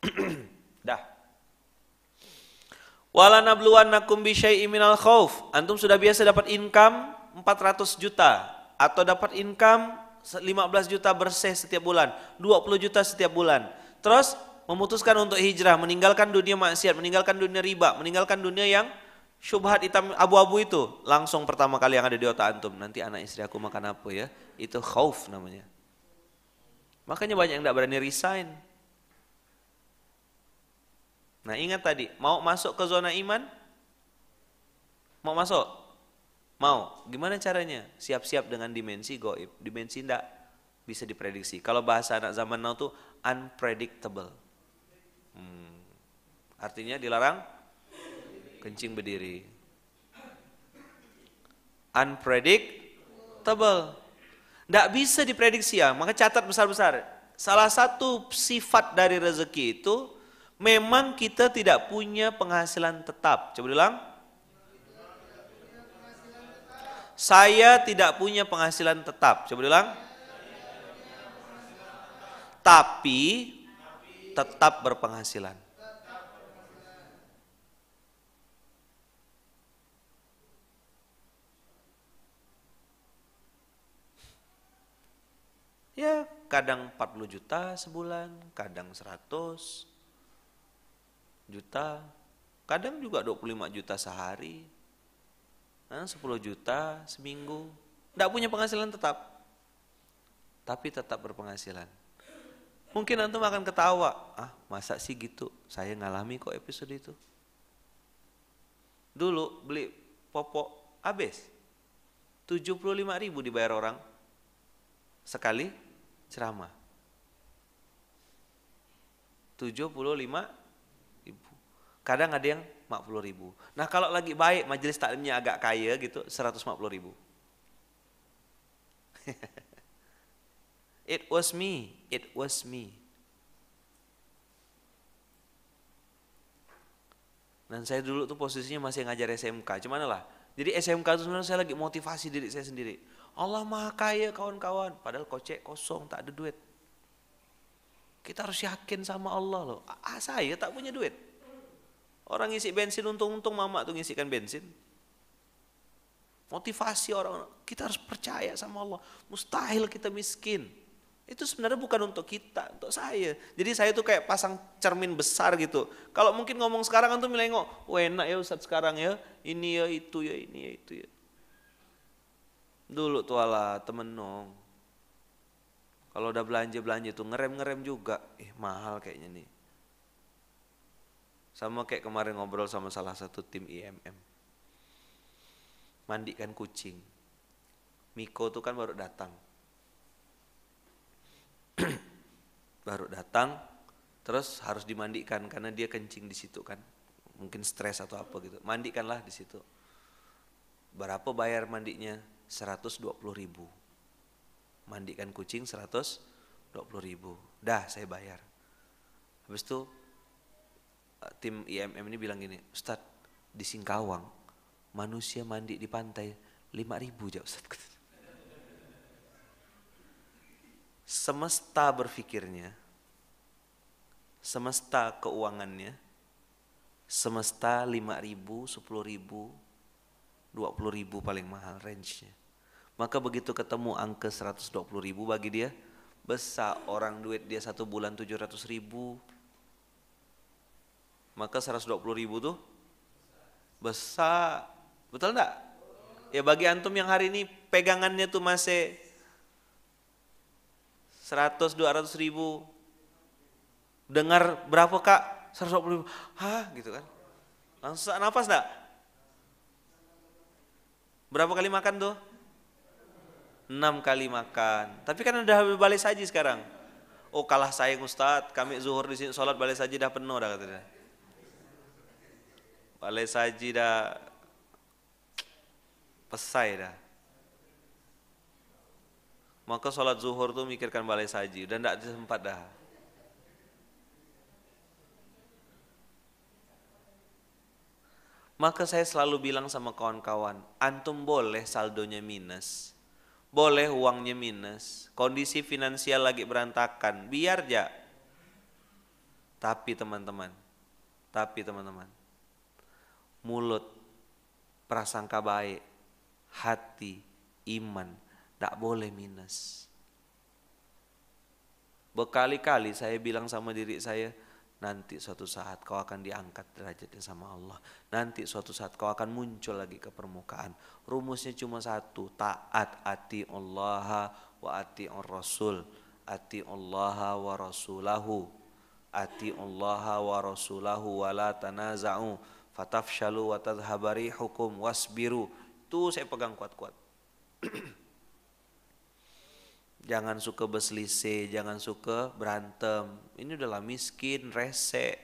Dah. Wala nabluwannakum bi syai'in minal khauf. Antum sudah biasa dapat income 400 juta atau dapat income 15 juta bersih setiap bulan, 20 juta setiap bulan. Terus memutuskan untuk hijrah, meninggalkan dunia maksiat, meninggalkan dunia riba, meninggalkan dunia yang syubhat hitam abu-abu itu. Langsung pertama kali yang ada di otak antum, nanti anak istri aku makan apa ya? Itu khauf namanya. Makanya banyak yang tidak berani resign. Nah ingat tadi, mau masuk ke zona iman? Mau masuk? Mau, gimana caranya? Siap-siap dengan dimensi goib. Dimensi tidak bisa diprediksi. Kalau bahasa anak zaman now tuh unpredictable. Hmm. Artinya dilarang kencing berdiri. Unpredictable. Tidak bisa diprediksi ya, maka catat besar-besar. Salah satu sifat dari rezeki itu memang kita tidak punya penghasilan tetap. Coba bilang. Saya tidak punya penghasilan tetap. Coba bilang. Tapi tetap berpenghasilan. Ya, kadang 40 juta sebulan, kadang 100 juta, kadang juga 25 juta sehari, 10 juta seminggu. Tidak punya penghasilan tetap. Tapi tetap berpenghasilan. Mungkin nanti akan ketawa. Ah masa sih gitu? Saya ngalami kok episode itu. Dulu beli popok habis. 75 ribu dibayar orang. Sekali ceramah. 75 ribu. Kadang ada yang ribu. Nah kalau lagi baik majelis taklimnya agak kaya gitu 150 ribu. it was me, it was me. Dan saya dulu tuh posisinya masih ngajar SMK, cuman lah. Jadi SMK itu sebenarnya saya lagi motivasi diri saya sendiri. Allah maha kaya kawan-kawan, padahal kocek kosong, tak ada duit. Kita harus yakin sama Allah loh. Ah, saya tak punya duit. Orang ngisi bensin untung-untung mama tuh ngisikan bensin. Motivasi orang, kita harus percaya sama Allah. Mustahil kita miskin. Itu sebenarnya bukan untuk kita, untuk saya. Jadi saya tuh kayak pasang cermin besar gitu. Kalau mungkin ngomong sekarang antum bilang, oh enak ya Ustaz sekarang ya, ini ya, itu ya, ini ya, itu ya. Dulu tuh ala temen nong. Kalau udah belanja-belanja tuh ngerem-ngerem juga. Eh mahal kayaknya nih sama kayak kemarin ngobrol sama salah satu tim IMM. Mandikan kucing. Miko tuh kan baru datang. baru datang terus harus dimandikan karena dia kencing di situ kan. Mungkin stres atau apa gitu. Mandikanlah di situ. Berapa bayar mandinya? 120 ribu. Mandikan kucing 120 ribu. Dah saya bayar. Habis itu tim IMM ini bilang gini, Ustaz di Singkawang manusia mandi di pantai 5000 jauh Ustaz. Semesta berfikirnya, semesta keuangannya, semesta ribu, 5000, 10000, ribu paling mahal range-nya. Maka begitu ketemu angka 120 ribu bagi dia, besar orang duit dia satu bulan 700 ribu, maka 120 ribu tuh besar. Betul enggak? Ya bagi antum yang hari ini pegangannya tuh masih 100 200 ribu dengar berapa kak 120 ribu hah gitu kan langsung nafas enggak berapa kali makan tuh enam kali makan tapi kan udah habis balik saji sekarang oh kalah saya ustad kami zuhur di sini sholat balik saji dah penuh dah katanya Balai saji dah pesai dah. Maka sholat zuhur tu mikirkan balai saji dan tidak sempat dah. Maka saya selalu bilang sama kawan-kawan, antum boleh saldonya minus, boleh uangnya minus, kondisi finansial lagi berantakan, biar ja. Tapi teman-teman, tapi teman-teman, mulut, prasangka baik, hati, iman, tak boleh minus. Berkali-kali saya bilang sama diri saya, nanti suatu saat kau akan diangkat derajatnya sama Allah. Nanti suatu saat kau akan muncul lagi ke permukaan. Rumusnya cuma satu, taat ati Allah wa ati Rasul. Ati Allah wa Rasulahu. Ati Allah wa Rasulahu wa la tanaza'u fatafshalu wa tadhhabari hukum wasbiru. tuh saya pegang kuat-kuat. jangan suka berselisih, jangan suka berantem. Ini udahlah miskin, rese.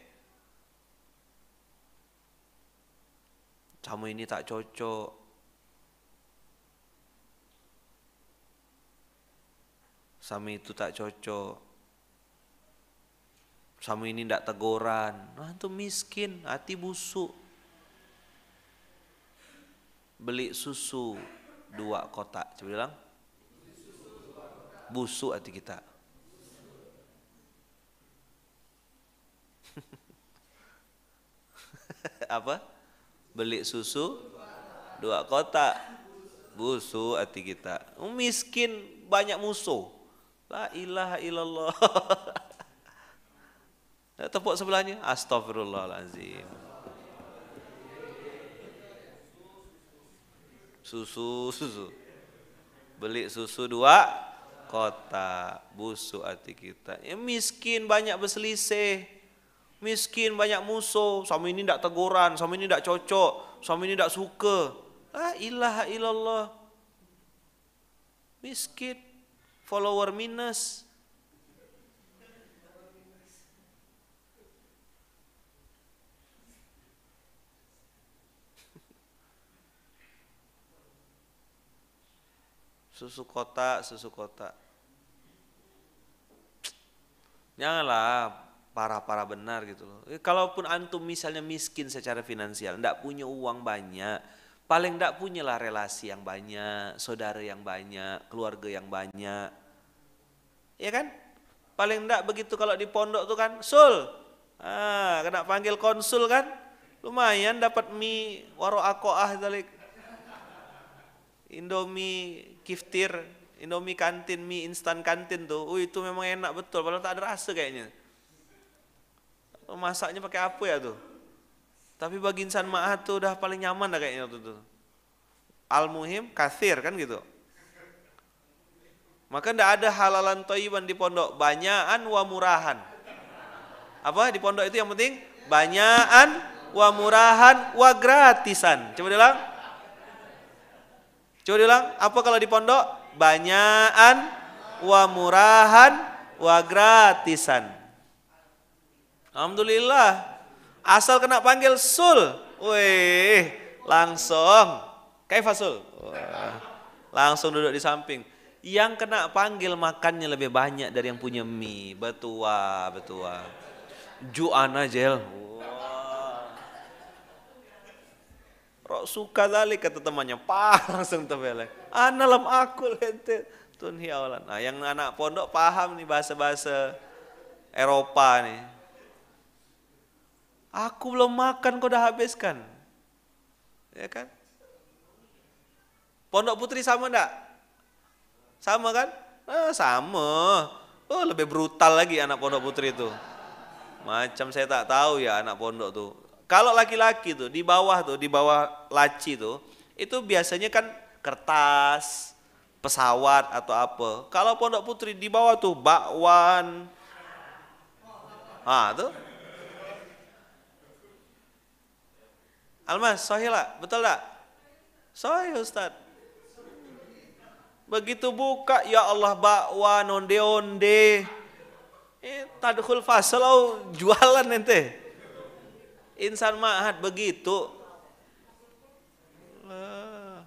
Sama ini tak cocok. Sama itu tak cocok sama ini tidak teguran. Nah, itu miskin, hati busuk beli susu dua kotak coba bilang busuk hati kita apa beli susu dua kotak busuk hati kita miskin banyak musuh la ilaha illallah tepuk sebelahnya astagfirullahalazim susu susu beli susu dua kota busuk hati kita ya, miskin banyak berselisih miskin banyak musuh suami ini tidak teguran suami ini tidak cocok suami ini tidak suka ah ilaha illallah miskin follower minus susu kotak susu kotak janganlah parah-parah benar gitu loh. Eh, kalaupun antum misalnya miskin secara finansial, ndak punya uang banyak, paling ndak punya lah relasi yang banyak, saudara yang banyak, keluarga yang banyak. Ya kan? Paling ndak begitu kalau di pondok tuh kan, sul. Ah, kena panggil konsul kan? Lumayan dapat mie waro akoah dalik Indomie kiftir, Indomie kantin, mie instan kantin tuh, uh, itu memang enak betul, padahal tak ada rasa kayaknya. Masaknya pakai apa ya tuh? Tapi bagi insan ma'at tuh udah paling nyaman lah kayaknya tuh. tuh. Al-muhim kathir kan gitu. Maka ndak ada halalan toiban di pondok, banyakan wa murahan. Apa di pondok itu yang penting? Banyakan wa murahan wa gratisan. Coba bilang Coba diulang, apa kalau di pondok? Banyakan, wa murahan, wa gratisan. Alhamdulillah. Asal kena panggil sul. Wih, langsung. Kayak fasul. Langsung duduk di samping. Yang kena panggil makannya lebih banyak dari yang punya mie. Betua, betua. Juana jel. Wow. Rok suka tali kata temannya, pah langsung anak ah, lam aku lente tun hiaulan. Nah, yang anak pondok paham nih bahasa-bahasa Eropa nih. Aku belum makan kau dah habiskan. Ya kan? Pondok putri sama enggak? Sama kan? Eh, sama. Oh, lebih brutal lagi anak pondok putri itu. Macam saya tak tahu ya anak pondok tuh kalau laki-laki tuh di bawah tuh, di bawah laci tuh, itu biasanya kan kertas, pesawat atau apa. Kalau pondok putri di bawah tuh bakwan. Ah, tuh. Almas, sohila, betul tak? Sohi, Ustaz. Begitu buka, ya Allah bakwan, onde-onde. Eh, tadkhul fasal oh, jualan nanti insan mahat begitu ah.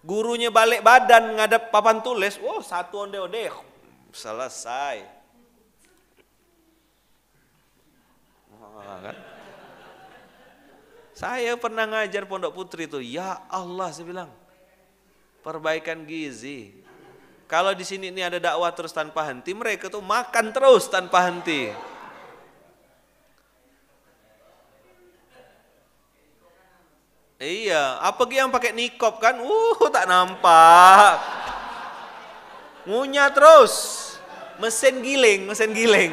gurunya balik badan ngadep papan tulis oh satu onde onde selesai kan? saya pernah ngajar pondok putri itu ya Allah saya bilang perbaikan gizi kalau di sini ini ada dakwah terus tanpa henti mereka tuh makan terus tanpa henti Iya, apa yang pakai nikop kan, uh tak nampak. Ngunyah terus. Mesin giling, mesin giling.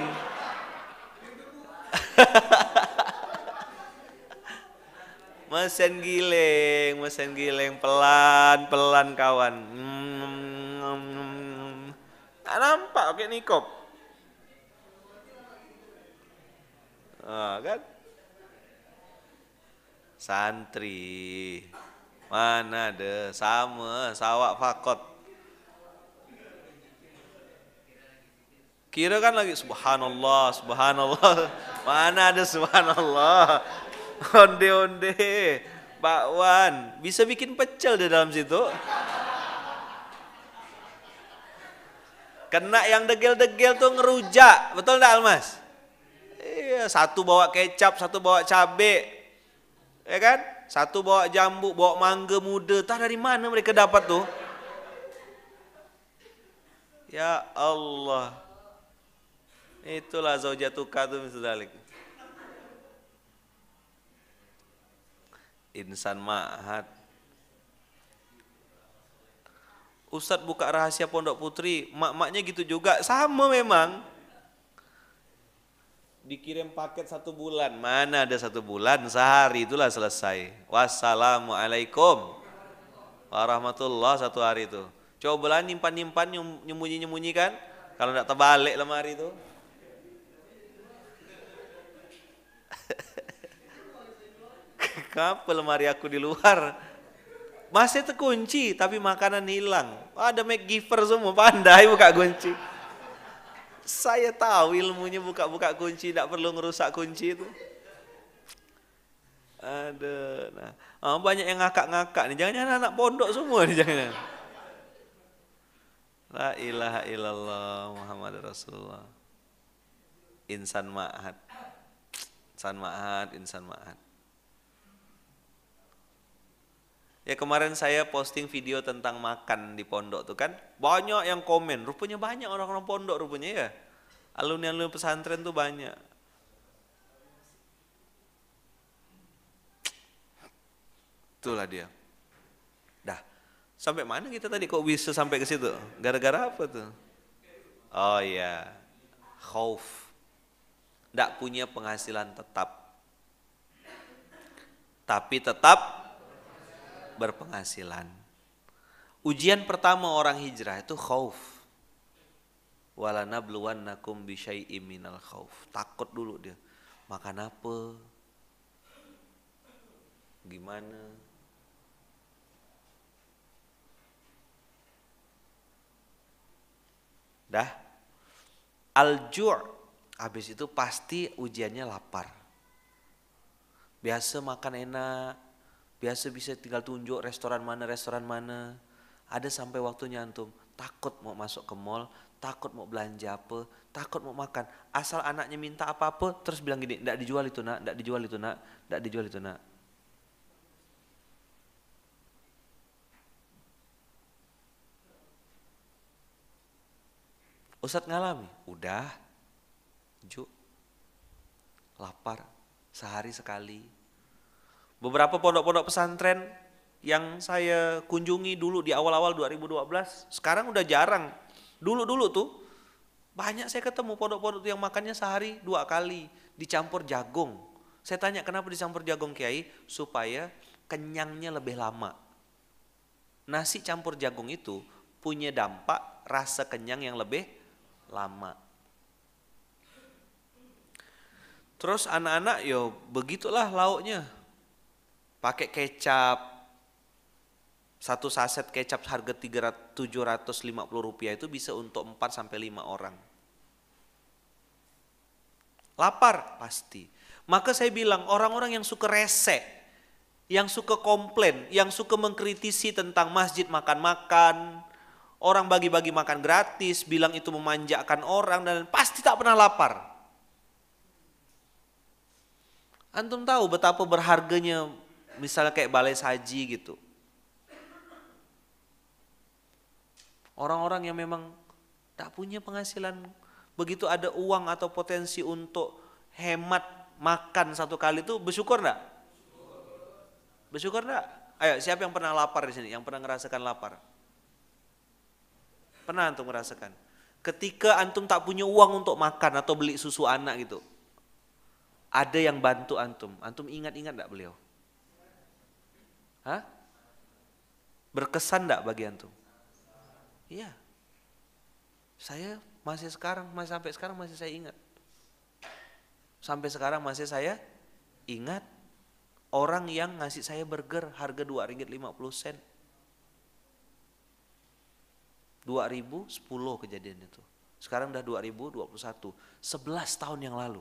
mesin giling, mesin giling pelan-pelan kawan. Hmm, tak nampak pakai nikop. Ah, kan? santri mana ada sama sawak fakot kira kan lagi subhanallah subhanallah mana ada subhanallah onde onde pak wan bisa bikin pecel di dalam situ kena yang degil degil tuh ngerujak betul enggak Almas iya, satu bawa kecap satu bawa cabai ya kan? Satu bawa jambu, bawa mangga muda, tak dari mana mereka dapat tuh? Ya Allah. Itulah zaujatuka tuh misalnya. Insan ma'had. Ustadz buka rahasia pondok putri, mak-maknya gitu juga, sama memang dikirim paket satu bulan mana ada satu bulan sehari itulah selesai wassalamualaikum warahmatullah satu hari itu cobalah nyimpan nyimpan nyembunyi nyembunyi kan kalau tidak terbalik lemari itu kenapa lemari aku di luar masih terkunci tapi makanan hilang ada make giver semua pandai buka kunci saya tahu ilmunya buka-buka kunci, tidak perlu ngerusak kunci itu. Ada, nah, oh, banyak yang ngakak-ngakak nih. Jangan jangan anak pondok semua nih, jangan. La ilaha illallah Muhammad Rasulullah. Insan ma'had. Insan ma'had, insan ma'had. Ya kemarin saya posting video tentang makan di pondok tuh kan. Banyak yang komen, rupanya banyak orang-orang pondok rupanya ya. Alumni-alumni pesantren tuh banyak. Itulah dia. Dah. Sampai mana kita tadi kok bisa sampai ke situ? Gara-gara apa tuh? Oh iya. Khauf. Tidak punya penghasilan tetap. Tapi tetap berpenghasilan. Ujian pertama orang hijrah itu khauf. Walanabluwannakum bisyai'im minal khauf. Takut dulu dia. Makan apa? Gimana? Dah. Al-ju' habis itu pasti ujiannya lapar. Biasa makan enak, Biasa bisa tinggal tunjuk restoran mana, restoran mana. Ada sampai waktunya antum takut mau masuk ke mall, takut mau belanja apa, takut mau makan. Asal anaknya minta apa-apa terus bilang gini, tidak dijual itu, Nak. tidak dijual itu, Nak. tidak dijual itu, Nak." Ustaz ngalami, udah, juk, lapar, sehari sekali, Beberapa pondok-pondok pesantren yang saya kunjungi dulu di awal-awal 2012, sekarang udah jarang. Dulu-dulu tuh banyak saya ketemu pondok-pondok yang makannya sehari dua kali dicampur jagung. Saya tanya kenapa dicampur jagung kiai? Supaya kenyangnya lebih lama. Nasi campur jagung itu punya dampak rasa kenyang yang lebih lama. Terus anak-anak yo begitulah lauknya pakai kecap satu saset kecap harga Rp. 750 rupiah itu bisa untuk 4 sampai 5 orang. Lapar pasti. Maka saya bilang orang-orang yang suka rese, yang suka komplain, yang suka mengkritisi tentang masjid makan-makan, orang bagi-bagi makan gratis, bilang itu memanjakan orang dan pasti tak pernah lapar. Antum tahu betapa berharganya misalnya kayak balai saji gitu. Orang-orang yang memang tak punya penghasilan begitu ada uang atau potensi untuk hemat makan satu kali itu bersyukur enggak? Bersyukur enggak? Ayo siapa yang pernah lapar di sini? Yang pernah ngerasakan lapar? Pernah antum merasakan? Ketika antum tak punya uang untuk makan atau beli susu anak gitu. Ada yang bantu antum. Antum ingat-ingat enggak beliau? Hah? Berkesan enggak bagi antum? Iya. Saya masih sekarang, masih sampai sekarang masih saya ingat. Sampai sekarang masih saya ingat orang yang ngasih saya burger harga 2 ringgit 50 sen. 2010 kejadian itu. Sekarang udah 2021, 11 tahun yang lalu.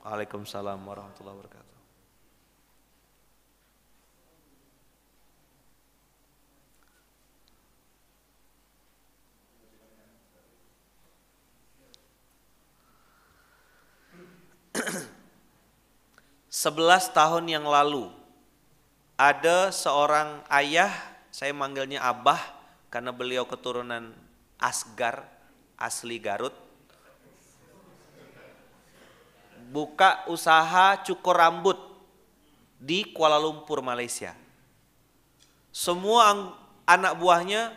Waalaikumsalam warahmatullahi wabarakatuh. Sebelas tahun yang lalu ada seorang ayah, saya manggilnya Abah karena beliau keturunan Asgar asli Garut buka usaha cukur rambut di Kuala Lumpur, Malaysia. Semua anak buahnya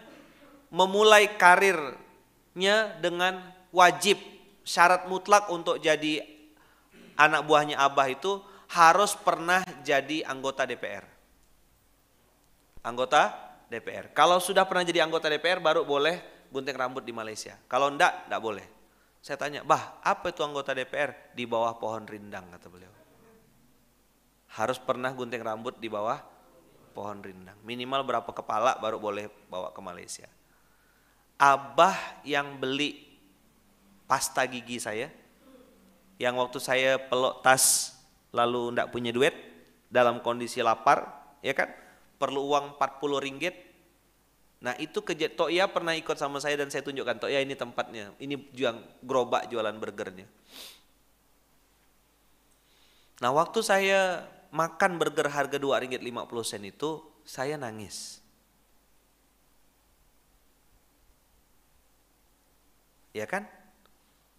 memulai karirnya dengan wajib syarat mutlak untuk jadi anak buahnya Abah itu harus pernah jadi anggota DPR. Anggota DPR. Kalau sudah pernah jadi anggota DPR baru boleh gunting rambut di Malaysia. Kalau enggak, enggak boleh. Saya tanya, bah apa itu anggota DPR? Di bawah pohon rindang kata beliau. Harus pernah gunting rambut di bawah pohon rindang. Minimal berapa kepala baru boleh bawa ke Malaysia. Abah yang beli pasta gigi saya, yang waktu saya pelok tas lalu ndak punya duit, dalam kondisi lapar, ya kan? Perlu uang 40 ringgit, Nah itu kejadian, Toya pernah ikut sama saya dan saya tunjukkan Toya ini tempatnya, ini juang gerobak jualan burgernya. Nah waktu saya makan burger harga dua ringgit lima puluh sen itu, saya nangis. Ya kan?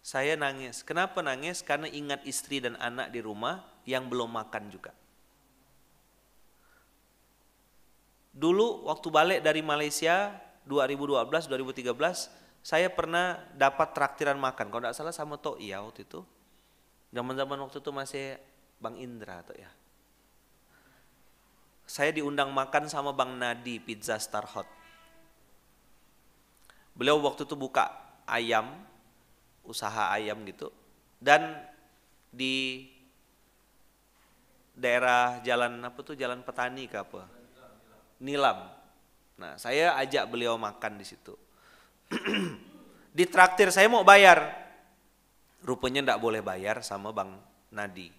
Saya nangis. Kenapa nangis? Karena ingat istri dan anak di rumah yang belum makan juga. Dulu waktu balik dari Malaysia 2012 2013 saya pernah dapat traktiran makan. Kalau tidak salah sama Tok Iya waktu itu. Zaman-zaman waktu itu masih Bang Indra atau ya. Saya diundang makan sama Bang Nadi Pizza Star Hot. Beliau waktu itu buka ayam, usaha ayam gitu. Dan di daerah jalan apa tuh jalan petani ke apa nilam. Nah, saya ajak beliau makan di situ. di traktir saya mau bayar. Rupanya tidak boleh bayar sama Bang Nadi,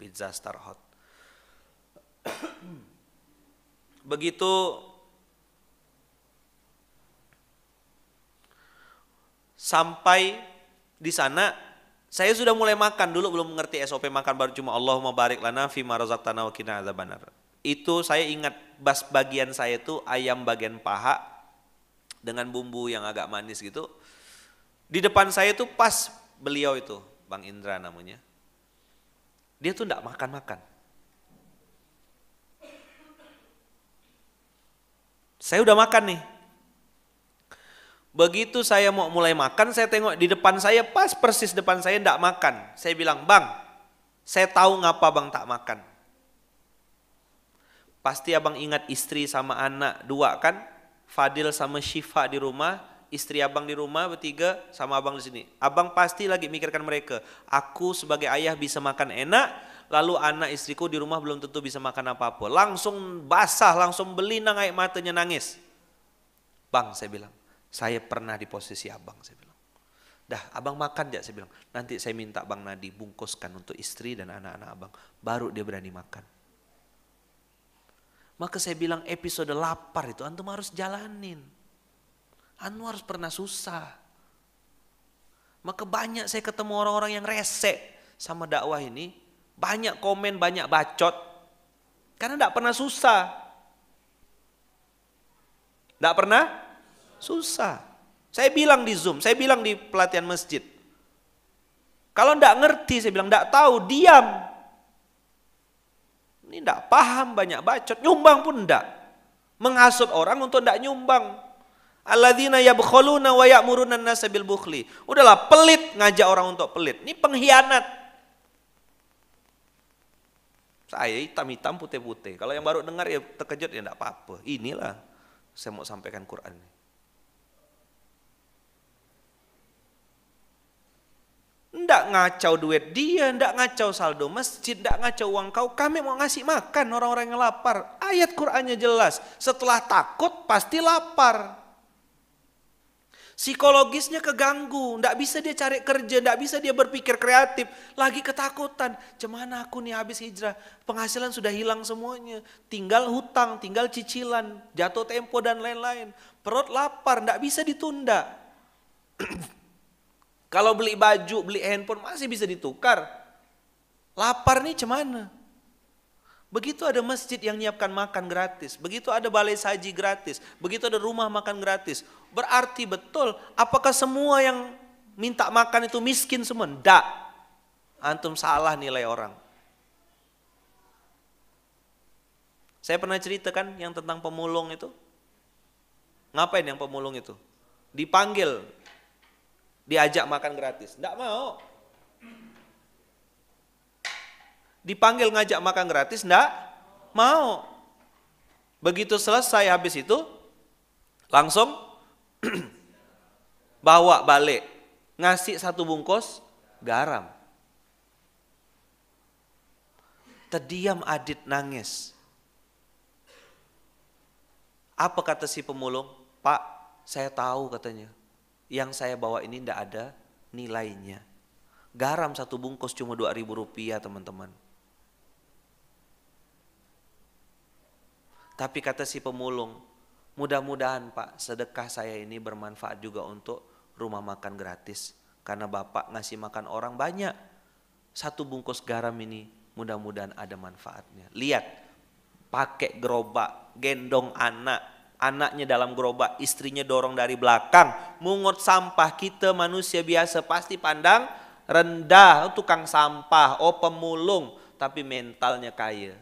Pizza Star Hot. Begitu sampai di sana saya sudah mulai makan dulu belum mengerti SOP makan baru cuma Allahumma barik lana fi ma razaqtana wa qina adzabannar. Itu saya ingat bas bagian saya itu ayam bagian paha dengan bumbu yang agak manis gitu. Di depan saya itu pas beliau itu, Bang Indra namanya. Dia tuh enggak makan-makan. Saya udah makan nih. Begitu saya mau mulai makan, saya tengok di depan saya, pas persis depan saya enggak makan. Saya bilang, Bang, saya tahu ngapa Bang tak makan. Pasti abang ingat istri sama anak dua kan? Fadil sama Syifa di rumah, istri abang di rumah bertiga sama abang di sini. Abang pasti lagi mikirkan mereka. Aku sebagai ayah bisa makan enak, lalu anak istriku di rumah belum tentu bisa makan apa-apa. Langsung basah, langsung belinang air matanya nangis. Bang, saya bilang, saya pernah di posisi abang, saya bilang. Dah, abang makan ya, saya bilang. Nanti saya minta Bang Nadi bungkuskan untuk istri dan anak-anak abang. Baru dia berani makan. Maka saya bilang episode lapar itu antum harus jalanin. Antum harus pernah susah. Maka banyak saya ketemu orang-orang yang rese sama dakwah ini. Banyak komen, banyak bacot. Karena tidak pernah susah. Tidak pernah susah. Saya bilang di Zoom, saya bilang di pelatihan masjid. Kalau tidak ngerti, saya bilang tidak tahu, diam. Ini tidak paham banyak bacot, nyumbang pun tidak. Menghasut orang untuk tidak nyumbang. Aladina ya wa ya'muruna murunan nasabil bukhli. Udahlah pelit ngajak orang untuk pelit. Ini pengkhianat. Saya hitam-hitam putih-putih. Kalau yang baru dengar ya terkejut ya tidak apa-apa. Inilah saya mau sampaikan Quran ini. Ndak ngacau duit dia, ndak ngacau saldo masjid, ndak ngacau uang kau. Kami mau ngasih makan orang-orang yang lapar. Ayat Qur'annya jelas, setelah takut pasti lapar. Psikologisnya keganggu, ndak bisa dia cari kerja, ndak bisa dia berpikir kreatif, lagi ketakutan. Cemana aku nih habis hijrah, penghasilan sudah hilang semuanya, tinggal hutang, tinggal cicilan, jatuh tempo dan lain-lain. Perut lapar, ndak bisa ditunda. Kalau beli baju, beli handphone masih bisa ditukar. Lapar nih cemana? Begitu ada masjid yang nyiapkan makan gratis, begitu ada balai saji gratis, begitu ada rumah makan gratis. Berarti betul, apakah semua yang minta makan itu miskin semua? Tidak. Antum salah nilai orang. Saya pernah ceritakan yang tentang pemulung itu. Ngapain yang pemulung itu? Dipanggil diajak makan gratis. Tidak mau. Dipanggil ngajak makan gratis, tidak mau. Begitu selesai habis itu, langsung bawa balik. Ngasih satu bungkus garam. Terdiam Adit nangis. Apa kata si pemulung? Pak, saya tahu katanya yang saya bawa ini tidak ada nilainya. Garam satu bungkus cuma dua ribu rupiah teman-teman. Tapi kata si pemulung, mudah-mudahan pak sedekah saya ini bermanfaat juga untuk rumah makan gratis. Karena bapak ngasih makan orang banyak. Satu bungkus garam ini mudah-mudahan ada manfaatnya. Lihat, pakai gerobak, gendong anak, anaknya dalam gerobak, istrinya dorong dari belakang, mungut sampah kita manusia biasa pasti pandang rendah, oh, tukang sampah, oh pemulung, tapi mentalnya kaya.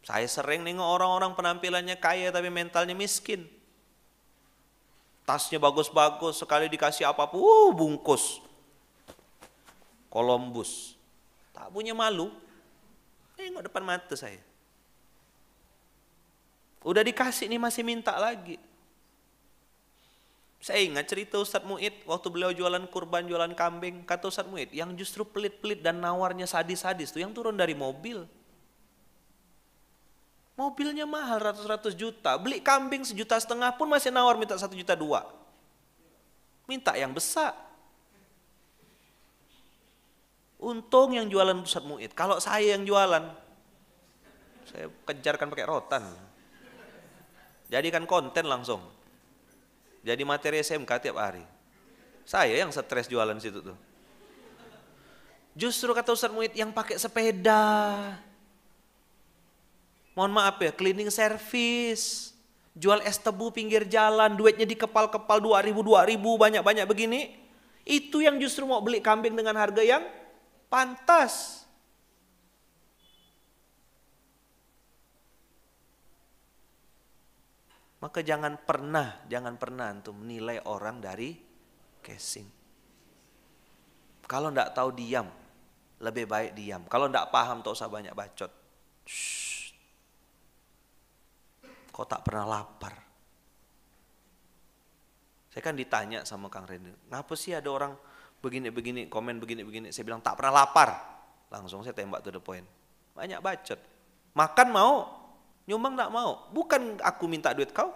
Saya sering nengok orang-orang penampilannya kaya tapi mentalnya miskin. Tasnya bagus-bagus, sekali dikasih apapun, uh, bungkus. Kolombus. Tak punya malu. Nengok depan mata saya. Udah dikasih nih masih minta lagi. Saya ingat cerita Ustadz Muid waktu beliau jualan kurban, jualan kambing. Kata Ustadz Muid, yang justru pelit-pelit dan nawarnya sadis-sadis tuh yang turun dari mobil. Mobilnya mahal ratus-ratus juta. Beli kambing sejuta setengah pun masih nawar minta satu juta dua. Minta yang besar. Untung yang jualan Ustadz Muid. Kalau saya yang jualan, saya kejarkan pakai rotan. Jadikan konten langsung. Jadi materi SMK tiap hari. Saya yang stres jualan situ tuh. Justru kata Ustaz Muhyid yang pakai sepeda. Mohon maaf ya, cleaning service. Jual es tebu pinggir jalan, duitnya di kepal-kepal 2000-2000, banyak-banyak begini. Itu yang justru mau beli kambing dengan harga yang pantas. Maka jangan pernah, jangan pernah untuk menilai orang dari casing. Kalau ndak tahu diam, lebih baik diam. Kalau ndak paham, tak usah banyak bacot. Kau tak pernah lapar. Saya kan ditanya sama Kang Rendy, ngapa sih ada orang begini-begini, komen begini-begini. Saya bilang tak pernah lapar. Langsung saya tembak to the point. Banyak bacot. Makan mau, nyumbang tak mau bukan aku minta duit kau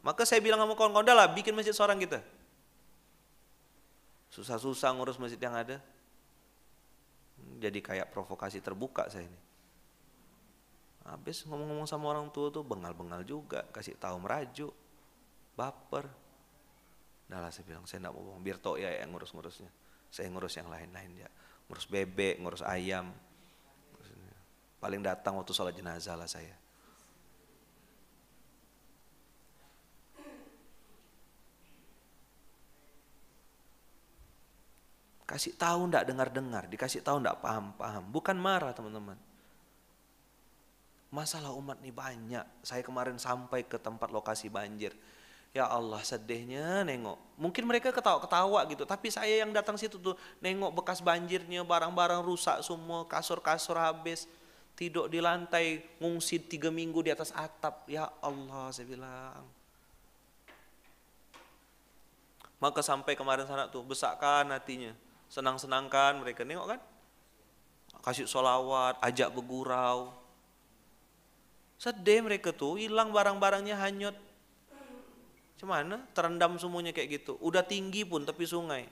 maka saya bilang sama kawan-kawan lah bikin masjid seorang kita susah-susah ngurus masjid yang ada jadi kayak provokasi terbuka saya ini habis ngomong-ngomong sama orang tua tuh bengal-bengal juga kasih tahu merajuk baper Nah lah saya bilang saya tidak mau ngomong, biar ya yang ngurus-ngurusnya. Saya ngurus yang lain-lain ya. Ngurus bebek, ngurus ayam, Paling datang waktu sholat jenazah lah saya. Kasih tahu ndak dengar-dengar, dikasih tahu ndak paham-paham. Bukan marah teman-teman. Masalah umat ini banyak. Saya kemarin sampai ke tempat lokasi banjir. Ya Allah sedihnya nengok. Mungkin mereka ketawa-ketawa gitu. Tapi saya yang datang situ tuh nengok bekas banjirnya, barang-barang rusak semua, kasur-kasur habis. Tidur di lantai, ngungsi tiga minggu di atas atap. Ya Allah, saya bilang. Maka sampai kemarin sana tuh, besarkan hatinya. Senang-senangkan mereka, nengok kan? Kasih solawat, ajak bergurau. Sedih mereka tuh, hilang barang-barangnya hanyut. Cuman terendam semuanya kayak gitu. Udah tinggi pun tapi sungai.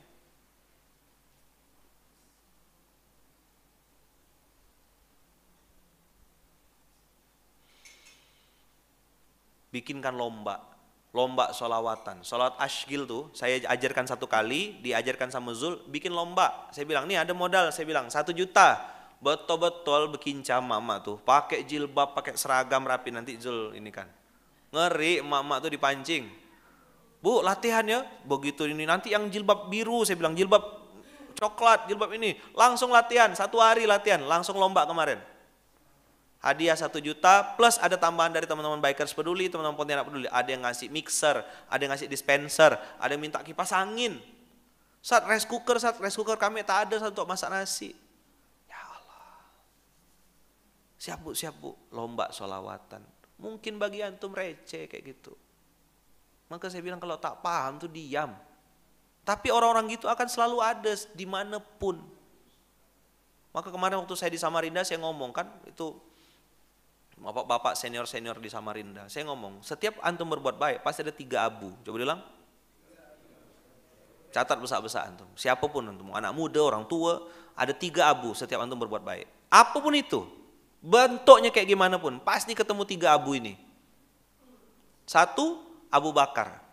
bikinkan lomba lomba sholawatan sholat ashgil tuh saya ajarkan satu kali, diajarkan sama Zul, bikin lomba. Saya bilang, nih ada modal, saya bilang satu juta. Betul-betul bikin cama mama tuh, pakai jilbab, pakai seragam rapi nanti Zul ini kan. Ngeri mama tuh dipancing. Bu latihan ya, begitu ini nanti yang jilbab biru, saya bilang jilbab coklat, jilbab ini, langsung latihan, satu hari latihan, langsung lomba kemarin hadiah 1 juta plus ada tambahan dari teman-teman bikers peduli, teman-teman Pontianak peduli. Ada yang ngasih mixer, ada yang ngasih dispenser, ada yang minta kipas angin. Saat rice cooker, saat rice cooker kami tak ada untuk masak nasi. Ya Allah. Siap bu, siap bu, lomba solawatan. Mungkin bagi antum receh kayak gitu. Maka saya bilang kalau tak paham tuh diam. Tapi orang-orang gitu akan selalu ada dimanapun. Maka kemarin waktu saya di Samarinda saya ngomong kan itu bapak-bapak senior-senior di Samarinda. Saya ngomong, setiap antum berbuat baik pasti ada tiga abu. Coba bilang. Catat besar-besar antum. Siapapun antum, anak muda, orang tua, ada tiga abu setiap antum berbuat baik. Apapun itu, bentuknya kayak gimana pun, pasti ketemu tiga abu ini. Satu, Abu Bakar.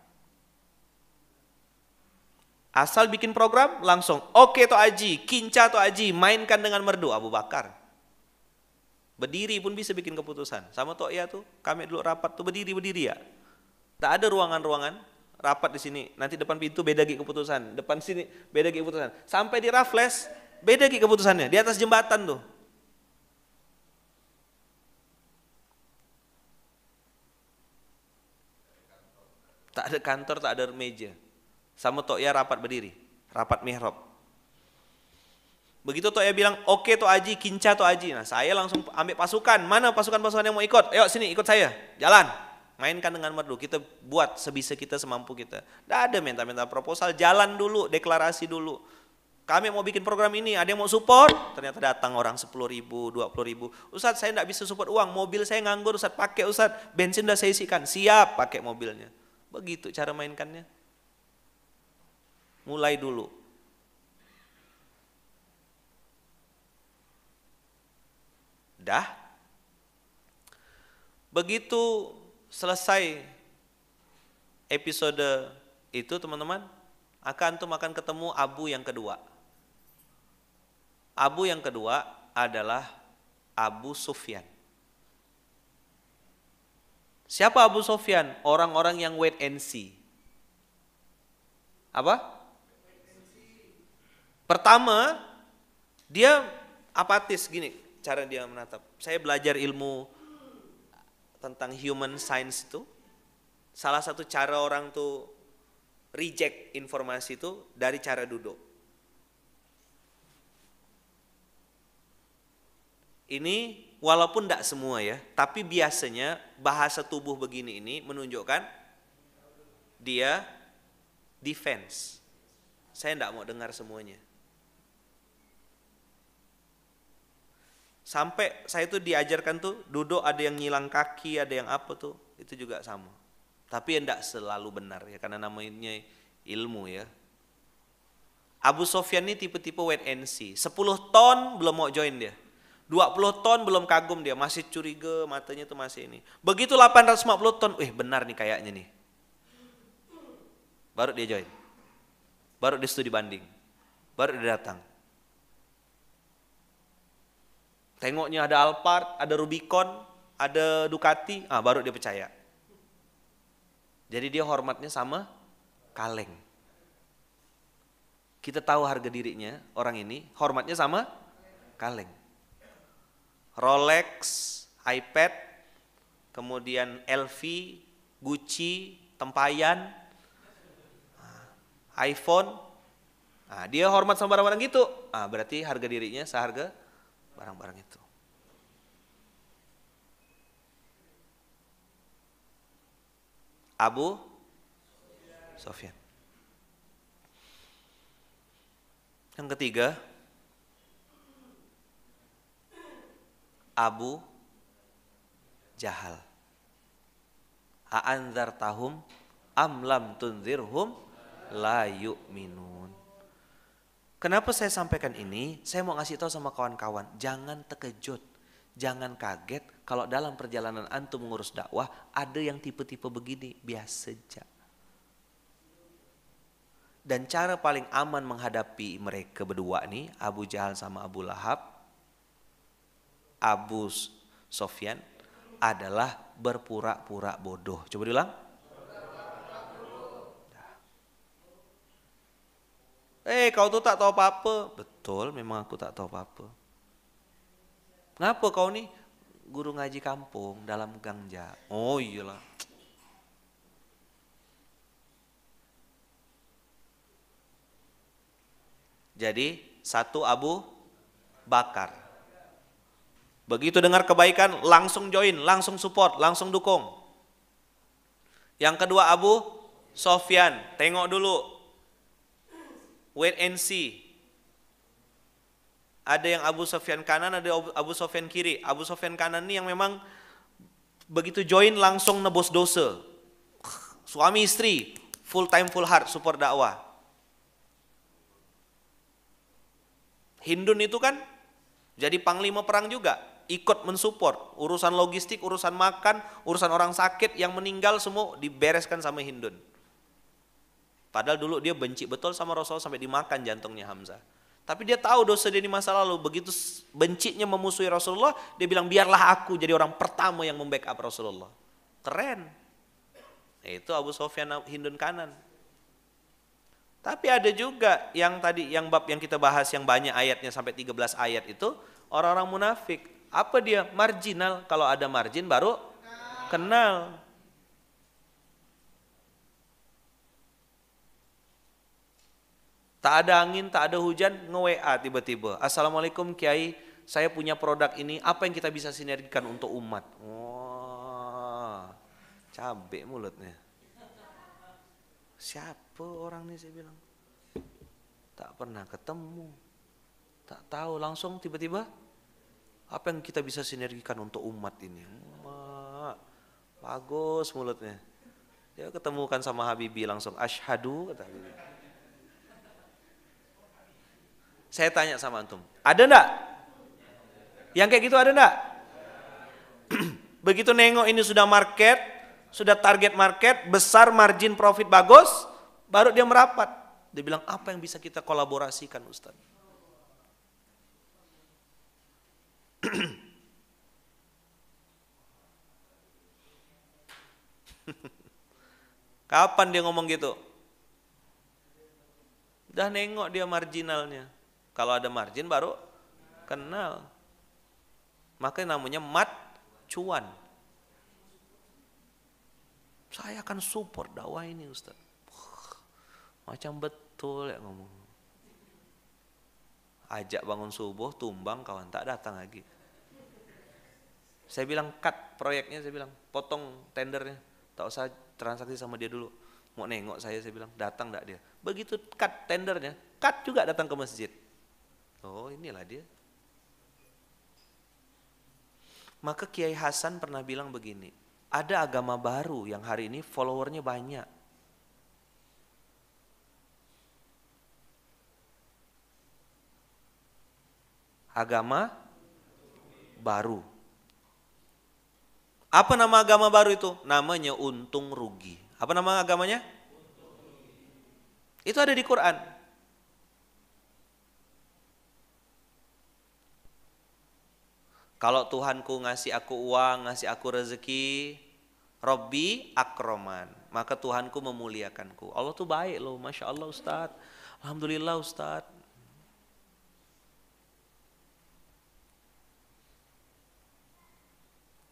Asal bikin program, langsung oke okay, to aji, kinca to aji, mainkan dengan merdu Abu Bakar. Berdiri pun bisa bikin keputusan. Sama tok ya tuh, kami dulu rapat tuh berdiri berdiri ya. Tak ada ruangan-ruangan rapat di sini. Nanti depan pintu beda lagi keputusan, depan sini beda lagi keputusan. Sampai di Raffles beda lagi keputusannya. Di atas jembatan tuh. Tak ada kantor, tak ada meja. Sama tok ya rapat berdiri, rapat mihrab. Begitu tuh ya e bilang, oke okay, tuh Aji, kinca tuh Aji. Nah saya langsung ambil pasukan, mana pasukan-pasukan yang mau ikut? Ayo sini ikut saya, jalan. Mainkan dengan merdu, kita buat sebisa kita, semampu kita. Tidak ada minta-minta proposal, jalan dulu, deklarasi dulu. Kami mau bikin program ini, ada yang mau support? Ternyata datang orang 10 ribu, 20 ribu. Ustaz saya tidak bisa support uang, mobil saya nganggur, Ustaz pakai Ustaz. Bensin sudah saya isikan, siap pakai mobilnya. Begitu cara mainkannya. Mulai dulu, dah. Begitu selesai episode itu teman-teman, akan tuh akan ketemu abu yang kedua. Abu yang kedua adalah Abu Sufyan. Siapa Abu Sufyan? Orang-orang yang wait and see. Apa? Pertama, dia apatis gini cara dia menatap. Saya belajar ilmu tentang human science itu. Salah satu cara orang tuh reject informasi itu dari cara duduk. Ini walaupun tidak semua ya, tapi biasanya bahasa tubuh begini ini menunjukkan dia defense. Saya tidak mau dengar semuanya. sampai saya itu diajarkan tuh duduk ada yang ngilang kaki ada yang apa tuh itu juga sama tapi yang tidak selalu benar ya karena namanya ilmu ya Abu Sofyan ini tipe-tipe wait and see 10 ton belum mau join dia 20 ton belum kagum dia masih curiga matanya tuh masih ini begitu 850 ton eh benar nih kayaknya nih baru dia join baru dia studi banding baru dia datang Tengoknya ada Alphard, ada Rubicon, ada Ducati, ah baru dia percaya. Jadi dia hormatnya sama kaleng. Kita tahu harga dirinya orang ini, hormatnya sama kaleng. Rolex, iPad, kemudian LV, Gucci, tempayan, iPhone. Nah, dia hormat sama barang-barang gitu. Ah, berarti harga dirinya seharga barang-barang itu. Abu Sofyan. Yang ketiga, Abu Jahal. A'anzar tahum amlam tunzirhum la yu'minun. Kenapa saya sampaikan ini? Saya mau ngasih tahu sama kawan-kawan, jangan terkejut, jangan kaget kalau dalam perjalanan antum mengurus dakwah ada yang tipe-tipe begini, biasa saja. Dan cara paling aman menghadapi mereka berdua nih, Abu Jahal sama Abu Lahab, Abu Sofyan adalah berpura-pura bodoh. Coba diulang. Eh, kau tuh tak tahu apa-apa. Betul, memang aku tak tahu apa-apa. Kenapa kau nih guru ngaji kampung dalam gangja? Oh iyalah. Jadi satu Abu Bakar. Begitu dengar kebaikan langsung join, langsung support, langsung dukung. Yang kedua Abu Sofyan, tengok dulu wait and see. Ada yang Abu Sofyan kanan, ada Abu Sofyan kiri. Abu Sofyan kanan ini yang memang begitu join langsung nebus dosa. Suami istri, full time full heart support dakwah. Hindun itu kan jadi panglima perang juga, ikut mensupport urusan logistik, urusan makan, urusan orang sakit yang meninggal semua dibereskan sama Hindun. Padahal dulu dia benci betul sama Rasul sampai dimakan jantungnya Hamzah. Tapi dia tahu dosa dia di masa lalu. Begitu bencinya memusuhi Rasulullah, dia bilang biarlah aku jadi orang pertama yang membackup Rasulullah. Keren. Itu Abu Sofyan Hindun kanan. Tapi ada juga yang tadi yang bab yang kita bahas yang banyak ayatnya sampai 13 ayat itu orang-orang munafik. Apa dia? Marginal. Kalau ada margin baru kenal. kenal. Tak ada angin, tak ada hujan, nge-WA tiba-tiba. Assalamualaikum Kiai, saya punya produk ini, apa yang kita bisa sinergikan untuk umat? Wah, wow, cabe mulutnya. Siapa orang ini saya bilang? Tak pernah ketemu. Tak tahu, langsung tiba-tiba apa yang kita bisa sinergikan untuk umat ini? Wah, bagus mulutnya. Dia ya, ketemukan sama Habibie langsung, ashadu kata Habibi saya tanya sama antum, ada ndak? Yang kayak gitu ada ndak? Begitu nengok ini sudah market, sudah target market, besar margin profit bagus, baru dia merapat. Dia bilang, apa yang bisa kita kolaborasikan Ustaz? Kapan dia ngomong gitu? Udah nengok dia marginalnya. Kalau ada margin baru kenal. Makanya namanya mat cuan. Saya akan support dakwah ini Ustaz. Macam betul ya ngomong. Ajak bangun subuh, tumbang kawan tak datang lagi. Saya bilang cut proyeknya, saya bilang potong tendernya. Tak usah transaksi sama dia dulu. Mau nengok saya, saya bilang datang enggak dia. Begitu cut tendernya, cut juga datang ke masjid. Oh inilah dia. Maka Kiai Hasan pernah bilang begini, ada agama baru yang hari ini followernya banyak. Agama baru. Apa nama agama baru itu? Namanya untung rugi. Apa nama agamanya? Itu ada di Quran. Kalau Tuhanku ngasih aku uang, ngasih aku rezeki, Robbi akroman, maka Tuhanku memuliakanku. Allah tuh baik loh, Masya Allah Ustadz, Alhamdulillah Ustadz.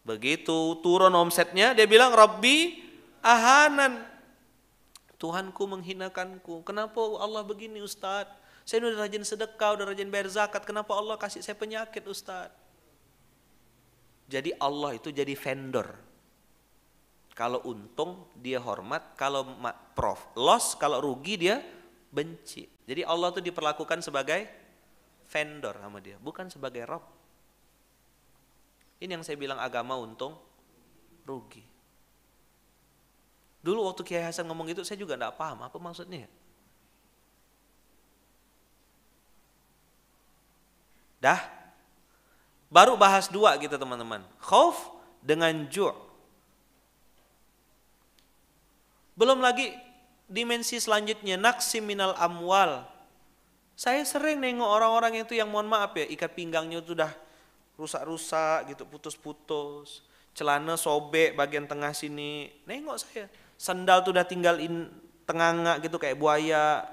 Begitu turun omsetnya, dia bilang, Robbi ahanan. Tuhanku menghinakanku. Kenapa Allah begini Ustadz? Saya udah rajin sedekah, udah rajin bayar zakat. Kenapa Allah kasih saya penyakit Ustadz? Jadi Allah itu jadi vendor. Kalau untung dia hormat, kalau prof loss, kalau rugi dia benci. Jadi Allah itu diperlakukan sebagai vendor sama dia, bukan sebagai rob. Ini yang saya bilang agama untung rugi. Dulu waktu Kiai Hasan ngomong gitu saya juga tidak paham apa maksudnya. Dah, Baru bahas dua kita gitu, teman-teman. Khauf dengan ju'. Belum lagi dimensi selanjutnya naksiminal minal amwal. Saya sering nengok orang-orang itu yang mohon maaf ya ikat pinggangnya itu sudah rusak-rusak gitu, putus-putus, celana sobek bagian tengah sini. Nengok saya, sendal tuh udah tinggal in tenganga gitu kayak buaya,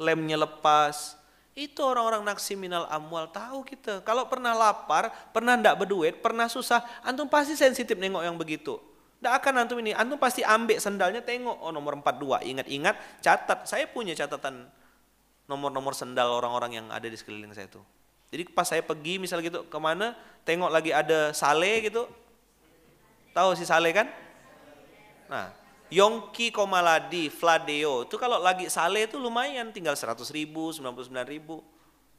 lemnya lepas itu orang-orang naksi minal amwal tahu kita. Kalau pernah lapar, pernah ndak berduit, pernah susah, antum pasti sensitif nengok yang begitu. tidak akan antum ini, antum pasti ambek sendalnya tengok oh nomor 42, ingat-ingat, catat. Saya punya catatan nomor-nomor sendal orang-orang yang ada di sekeliling saya itu. Jadi pas saya pergi misal gitu kemana, tengok lagi ada sale gitu. Tahu si sale kan? Nah, Yongki Komaladi, Fladeo, itu kalau lagi sale itu lumayan, tinggal 100 ribu, 99 ribu.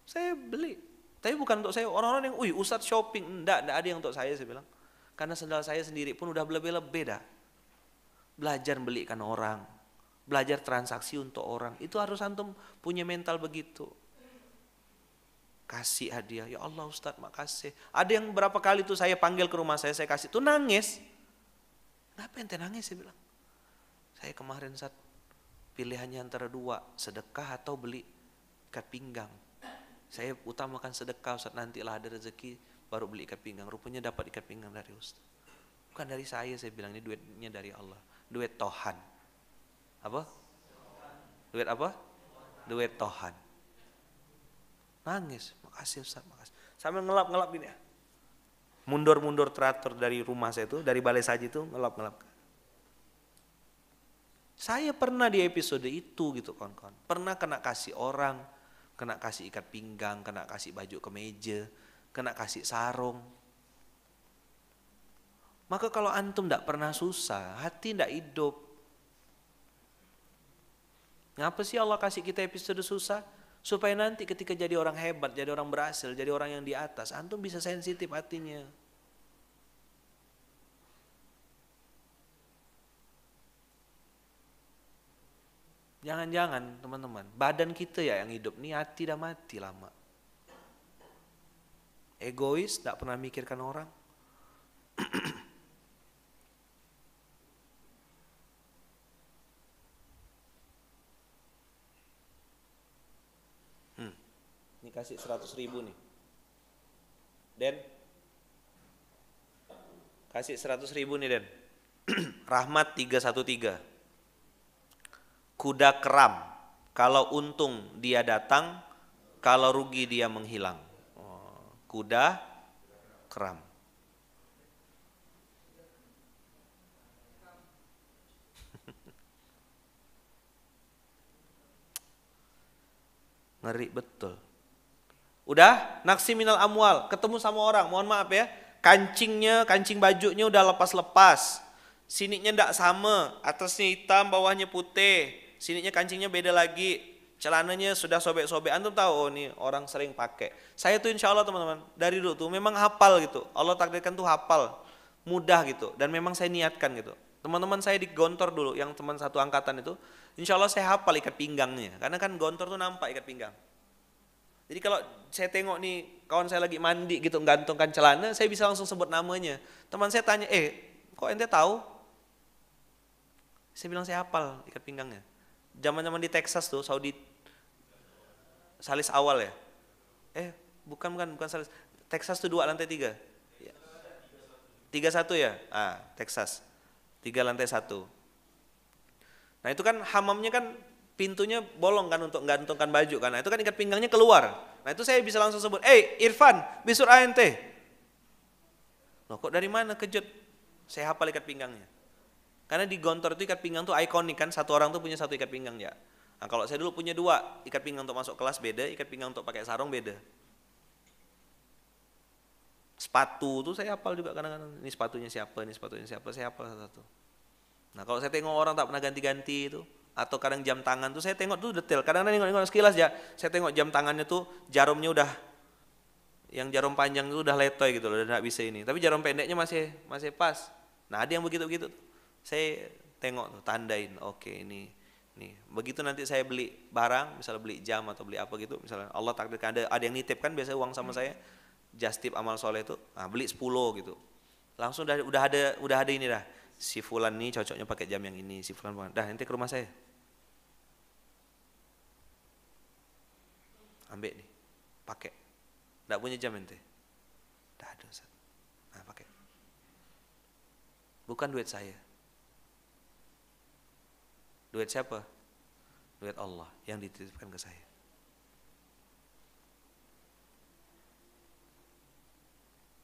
Saya beli. Tapi bukan untuk saya, orang-orang yang, wih Ustadz shopping, enggak, enggak ada yang untuk saya, saya bilang. Karena sendal saya sendiri pun udah lebih-lebih dah. Belajar belikan orang, belajar transaksi untuk orang, itu harus antum punya mental begitu. Kasih hadiah, ya Allah Ustadz makasih. Ada yang berapa kali tuh saya panggil ke rumah saya, saya kasih, tuh nangis. Kenapa ente nangis? Saya bilang, saya kemarin saat pilihannya antara dua, sedekah atau beli ikat pinggang. Saya utamakan sedekah, Ustaz nantilah ada rezeki baru beli ikat pinggang. Rupanya dapat ikat pinggang dari Ustaz. Bukan dari saya, saya bilang ini duitnya dari Allah. Duit Tohan. Apa? Duit apa? Duit Tohan. Nangis, makasih Ustaz, makasih. Sambil ngelap-ngelap ini. ya. Mundur-mundur teratur dari rumah saya itu, dari balai saji itu ngelap-ngelap. Saya pernah di episode itu gitu kawan-kawan. Pernah kena kasih orang, kena kasih ikat pinggang, kena kasih baju kemeja, kena kasih sarung. Maka kalau antum tidak pernah susah, hati tidak hidup. Ngapa sih Allah kasih kita episode susah? Supaya nanti ketika jadi orang hebat, jadi orang berhasil, jadi orang yang di atas, antum bisa sensitif hatinya. Jangan-jangan teman-teman, badan kita ya yang hidup nih hati dah mati lama. Egois, tidak pernah mikirkan orang. hmm. Ini kasih 100 ribu nih. Den, kasih 100 ribu nih Den. Rahmat 313 kuda keram. Kalau untung dia datang, kalau rugi dia menghilang. Oh, kuda keram. Ngeri betul. Udah, naksi minal amwal, ketemu sama orang, mohon maaf ya. Kancingnya, kancing bajunya udah lepas-lepas. Siniknya ndak sama, atasnya hitam, bawahnya putih sininya kancingnya beda lagi, celananya sudah sobek-sobek. Antum tahu oh nih orang sering pakai. Saya tuh insya Allah teman-teman dari dulu tuh memang hafal gitu. Allah takdirkan tuh hafal, mudah gitu. Dan memang saya niatkan gitu. Teman-teman saya di gontor dulu, yang teman satu angkatan itu, insya Allah saya hafal ikat pinggangnya. Karena kan gontor tuh nampak ikat pinggang. Jadi kalau saya tengok nih kawan saya lagi mandi gitu gantungkan celana, saya bisa langsung sebut namanya. Teman saya tanya, eh kok ente tahu? Saya bilang saya hafal ikat pinggangnya zaman-zaman di Texas tuh Saudi Salis awal ya. Eh, bukan bukan bukan Salis. Texas tuh dua lantai tiga. Tiga satu ya, ah Texas, tiga lantai satu. Nah itu kan hamamnya kan pintunya bolong kan untuk gantungkan baju kan, nah, itu kan ikat pinggangnya keluar. Nah itu saya bisa langsung sebut, eh hey, Irfan, bisur ANT. Loh kok dari mana kejut? Saya hafal ikat pinggangnya. Karena di Gontor itu ikat pinggang tuh ikonik kan, satu orang tuh punya satu ikat pinggang ya. Nah, kalau saya dulu punya dua, ikat pinggang untuk masuk kelas beda, ikat pinggang untuk pakai sarung beda. Sepatu tuh saya hafal juga kadang-kadang, ini sepatunya siapa, ini sepatunya siapa, saya hafal satu-satu. Nah kalau saya tengok orang tak pernah ganti-ganti itu, atau kadang jam tangan tuh saya tengok tuh detail, kadang-kadang nengok-nengok sekilas ya, saya tengok jam tangannya tuh jarumnya udah yang jarum panjang itu udah letoy gitu loh, udah nggak bisa ini. Tapi jarum pendeknya masih masih pas. Nah ada yang begitu-begitu saya tengok tuh tandain oke okay, ini nih begitu nanti saya beli barang misalnya beli jam atau beli apa gitu misalnya Allah takdirkan ada ada yang nitip kan biasanya uang sama hmm. saya just tip amal soleh itu nah, beli 10 gitu langsung udah udah ada udah ada ini dah si fulan nih cocoknya pakai jam yang ini si fulan dah nanti ke rumah saya ambek nih pakai ndak punya jam nanti dah ada nah pakai bukan duit saya Duit siapa? Duit Allah yang dititipkan ke saya.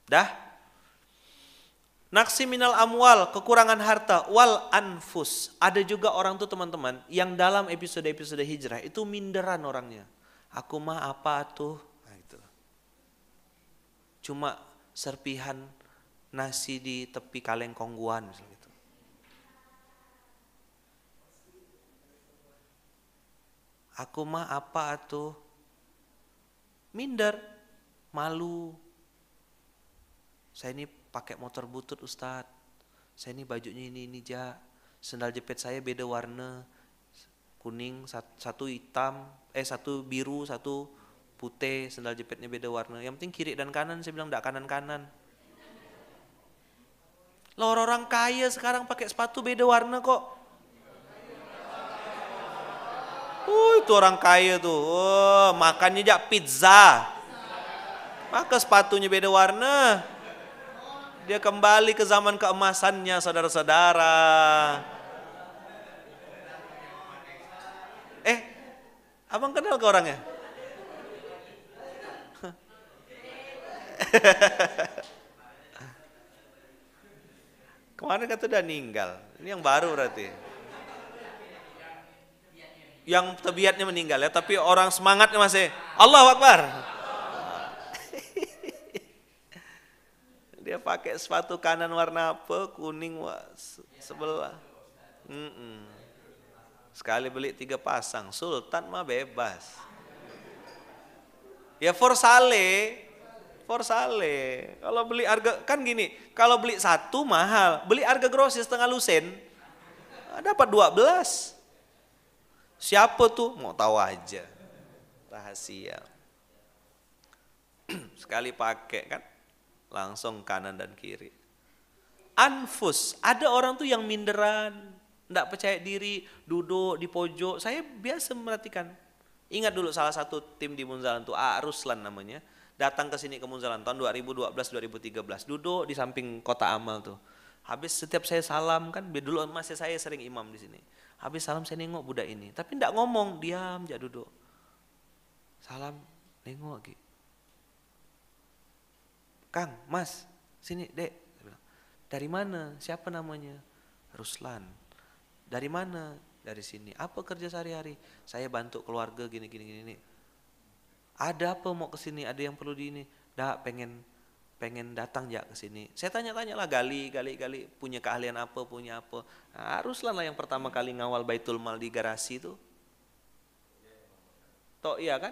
Dah? Naksi minal amwal, kekurangan harta, wal anfus. Ada juga orang tuh teman-teman yang dalam episode-episode hijrah itu minderan orangnya. Aku mah apa tuh? Nah, gitu. Cuma serpihan nasi di tepi kaleng kongguan. Misalnya. aku mah apa atuh minder malu saya ini pakai motor butut Ustadz saya ini bajunya ini ini ja sendal jepit saya beda warna kuning satu hitam eh satu biru satu putih sendal jepitnya beda warna yang penting kiri dan kanan saya bilang tidak kanan kanan Lo orang, orang kaya sekarang pakai sepatu beda warna kok Uh, itu orang kaya tuh. Oh, makannya jak pizza. Maka sepatunya beda warna. Dia kembali ke zaman keemasannya saudara-saudara. Eh, abang kenal ke orangnya? Kemarin kata udah meninggal, Ini yang baru berarti yang tabiatnya meninggal ya, tapi orang semangatnya masih Allah Akbar. Dia pakai sepatu kanan warna apa? Kuning sebelah. Mm -mm. Sekali beli tiga pasang, Sultan mah bebas. Ya for sale, for sale. Kalau beli harga kan gini, kalau beli satu mahal, beli harga grosir setengah lusin dapat dua belas Siapa tuh? Mau tahu aja. Rahasia. Sekali pakai kan langsung kanan dan kiri. Anfus, ada orang tuh yang minderan, tidak percaya diri, duduk di pojok. Saya biasa memperhatikan. Ingat dulu salah satu tim di Munzalan tuh, Aruslan namanya, datang ke sini ke Munzalan tahun 2012-2013, duduk di samping kota Amal tuh. Habis setiap saya salam kan, dulu masih saya sering imam di sini. Habis salam saya nengok budak ini, tapi tidak ngomong, diam aja duduk. Salam, nengok lagi. Kang, Mas, sini, Dek. Dari mana? Siapa namanya? Ruslan. Dari mana? Dari sini. Apa kerja sehari-hari? Saya bantu keluarga gini gini gini. Ada apa mau ke sini? Ada yang perlu di ini? Ndak pengen pengen datang ya ke sini. Saya tanya-tanya lah gali, gali, gali punya keahlian apa, punya apa. Nah, haruslah lah yang pertama kali ngawal Baitul Mal di garasi itu. Tok iya kan?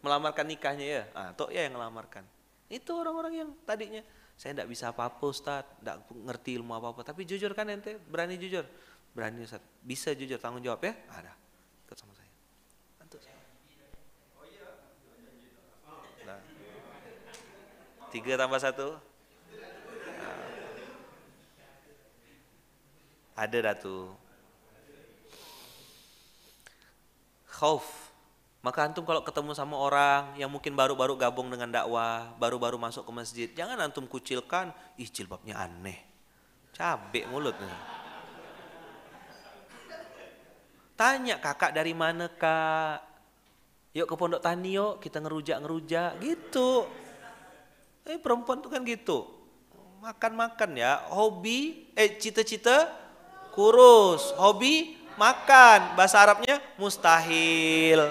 Melamarkan nikahnya ya. Ah, tok iya yang melamarkan Itu orang-orang yang tadinya saya tidak bisa apa-apa Ustaz, tidak ngerti ilmu apa-apa, tapi jujur kan ente, berani jujur. Berani Ustaz, bisa jujur tanggung jawab ya? Ada. Tiga tambah satu? Ah. Ada Ratu. Khauf. Maka antum kalau ketemu sama orang yang mungkin baru-baru gabung dengan dakwah, baru-baru masuk ke masjid, jangan antum kucilkan, ih jilbabnya aneh. mulut mulutnya. Tanya kakak dari mana kak? Yuk ke pondok tani yuk, kita ngerujak-ngerujak gitu. Eh perempuan tuh kan gitu. Makan-makan ya, hobi eh cita-cita kurus, hobi makan. Bahasa Arabnya mustahil.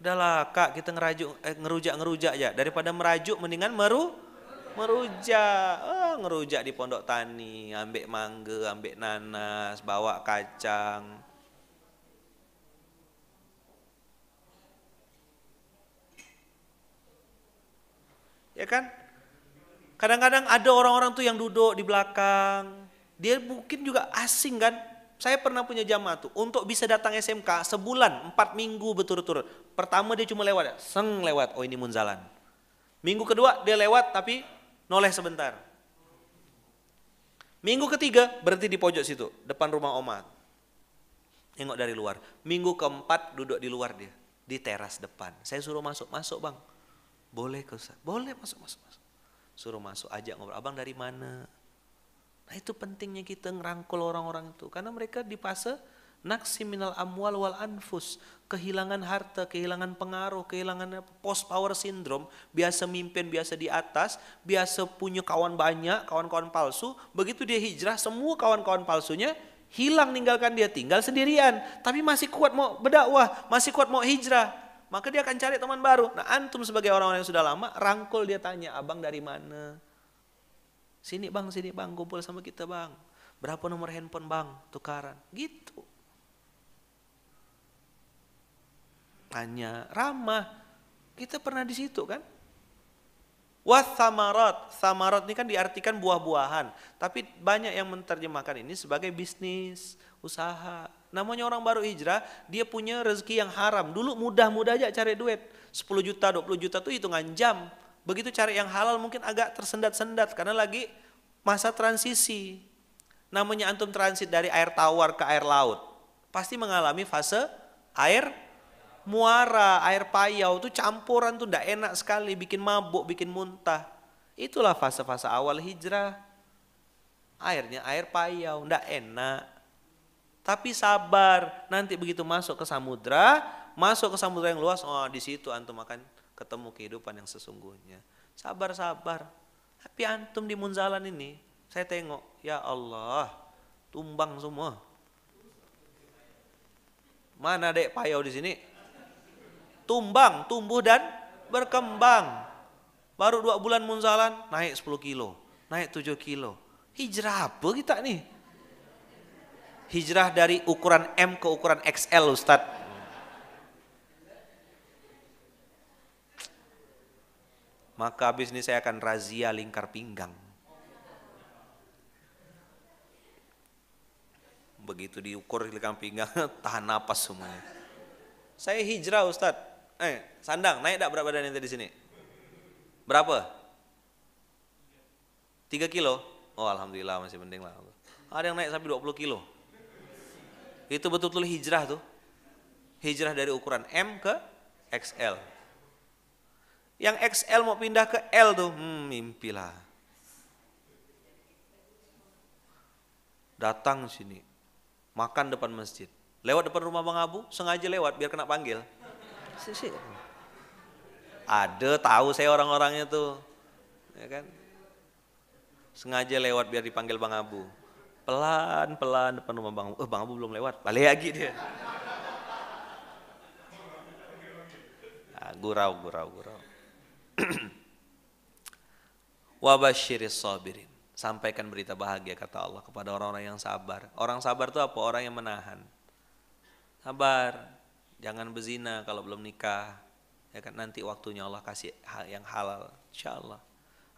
Udahlah kak kita ngerajuk, eh, ngerujak ngerujak ya. Daripada merajuk mendingan meru merujak. Oh, ah, ngerujak di pondok tani, ambek mangga, ambek nanas, bawa kacang. Ya kan? Kadang-kadang ada orang-orang tuh yang duduk di belakang. Dia mungkin juga asing kan? Saya pernah punya jamaah tuh untuk bisa datang SMK sebulan, empat minggu berturut-turut. Pertama dia cuma lewat, seng lewat, oh ini munzalan. Minggu kedua dia lewat tapi noleh sebentar. Minggu ketiga berhenti di pojok situ, depan rumah Oma. Nengok dari luar. Minggu keempat duduk di luar dia, di teras depan. Saya suruh masuk, masuk bang. Boleh ke Ustaz? Boleh masuk, masuk, masuk. Suruh masuk aja ngobrol, abang dari mana? Nah itu pentingnya kita ngerangkul orang-orang itu. Karena mereka di fase naksi minal amwal wal anfus. Kehilangan harta, kehilangan pengaruh, kehilangan post power syndrome. Biasa mimpin, biasa di atas, biasa punya kawan banyak, kawan-kawan palsu. Begitu dia hijrah, semua kawan-kawan palsunya hilang ninggalkan dia tinggal sendirian tapi masih kuat mau berdakwah masih kuat mau hijrah maka dia akan cari teman baru. Nah, antum sebagai orang-orang yang sudah lama, rangkul dia tanya, "Abang dari mana?" "Sini, Bang, sini, Bang, kumpul sama kita, Bang." "Berapa nomor handphone, Bang?" Tukaran. Gitu. Tanya, ramah. Kita pernah di situ kan? Wah samarot, samarot ini kan diartikan buah-buahan, tapi banyak yang menerjemahkan ini sebagai bisnis usaha. Namanya orang baru hijrah, dia punya rezeki yang haram. Dulu mudah-mudah aja cari duit. 10 juta, 20 juta itu hitungan jam. Begitu cari yang halal mungkin agak tersendat-sendat karena lagi masa transisi. Namanya antum transit dari air tawar ke air laut. Pasti mengalami fase air muara, air payau itu campuran tuh ndak enak sekali, bikin mabuk, bikin muntah. Itulah fase-fase awal hijrah. Airnya air payau, ndak enak tapi sabar, nanti begitu masuk ke samudra, masuk ke samudra yang luas, oh di situ antum akan ketemu kehidupan yang sesungguhnya. Sabar-sabar. Tapi antum di Munzalan ini, saya tengok, ya Allah, tumbang semua. Mana dek payau di sini? Tumbang, tumbuh dan berkembang. Baru dua bulan munzalan, naik 10 kilo, naik 7 kilo. Hijrah apa kita nih? hijrah dari ukuran M ke ukuran XL Ustadz. Maka habis ini saya akan razia lingkar pinggang. Begitu diukur lingkar pinggang, tahan napas semuanya. Saya hijrah Ustadz. Eh, sandang, naik tak berat badan yang tadi sini? Berapa? 3 kilo? Oh alhamdulillah masih penting lah. Ada yang naik sampai 20 kilo. Itu betul-betul hijrah tuh. Hijrah dari ukuran M ke XL. Yang XL mau pindah ke L tuh, hmm, mimpilah. Datang sini, makan depan masjid. Lewat depan rumah Bang Abu, sengaja lewat biar kena panggil. Sisi. Ada tahu saya orang-orangnya tuh. Ya kan? Sengaja lewat biar dipanggil Bang Abu pelan pelan depan rumah bang Abu eh, bang Abu belum lewat balik lagi dia nah, gurau gurau gurau wabashiris sabirin sampaikan berita bahagia kata Allah kepada orang-orang yang sabar orang sabar itu apa orang yang menahan sabar jangan berzina kalau belum nikah ya kan nanti waktunya Allah kasih yang halal insya Allah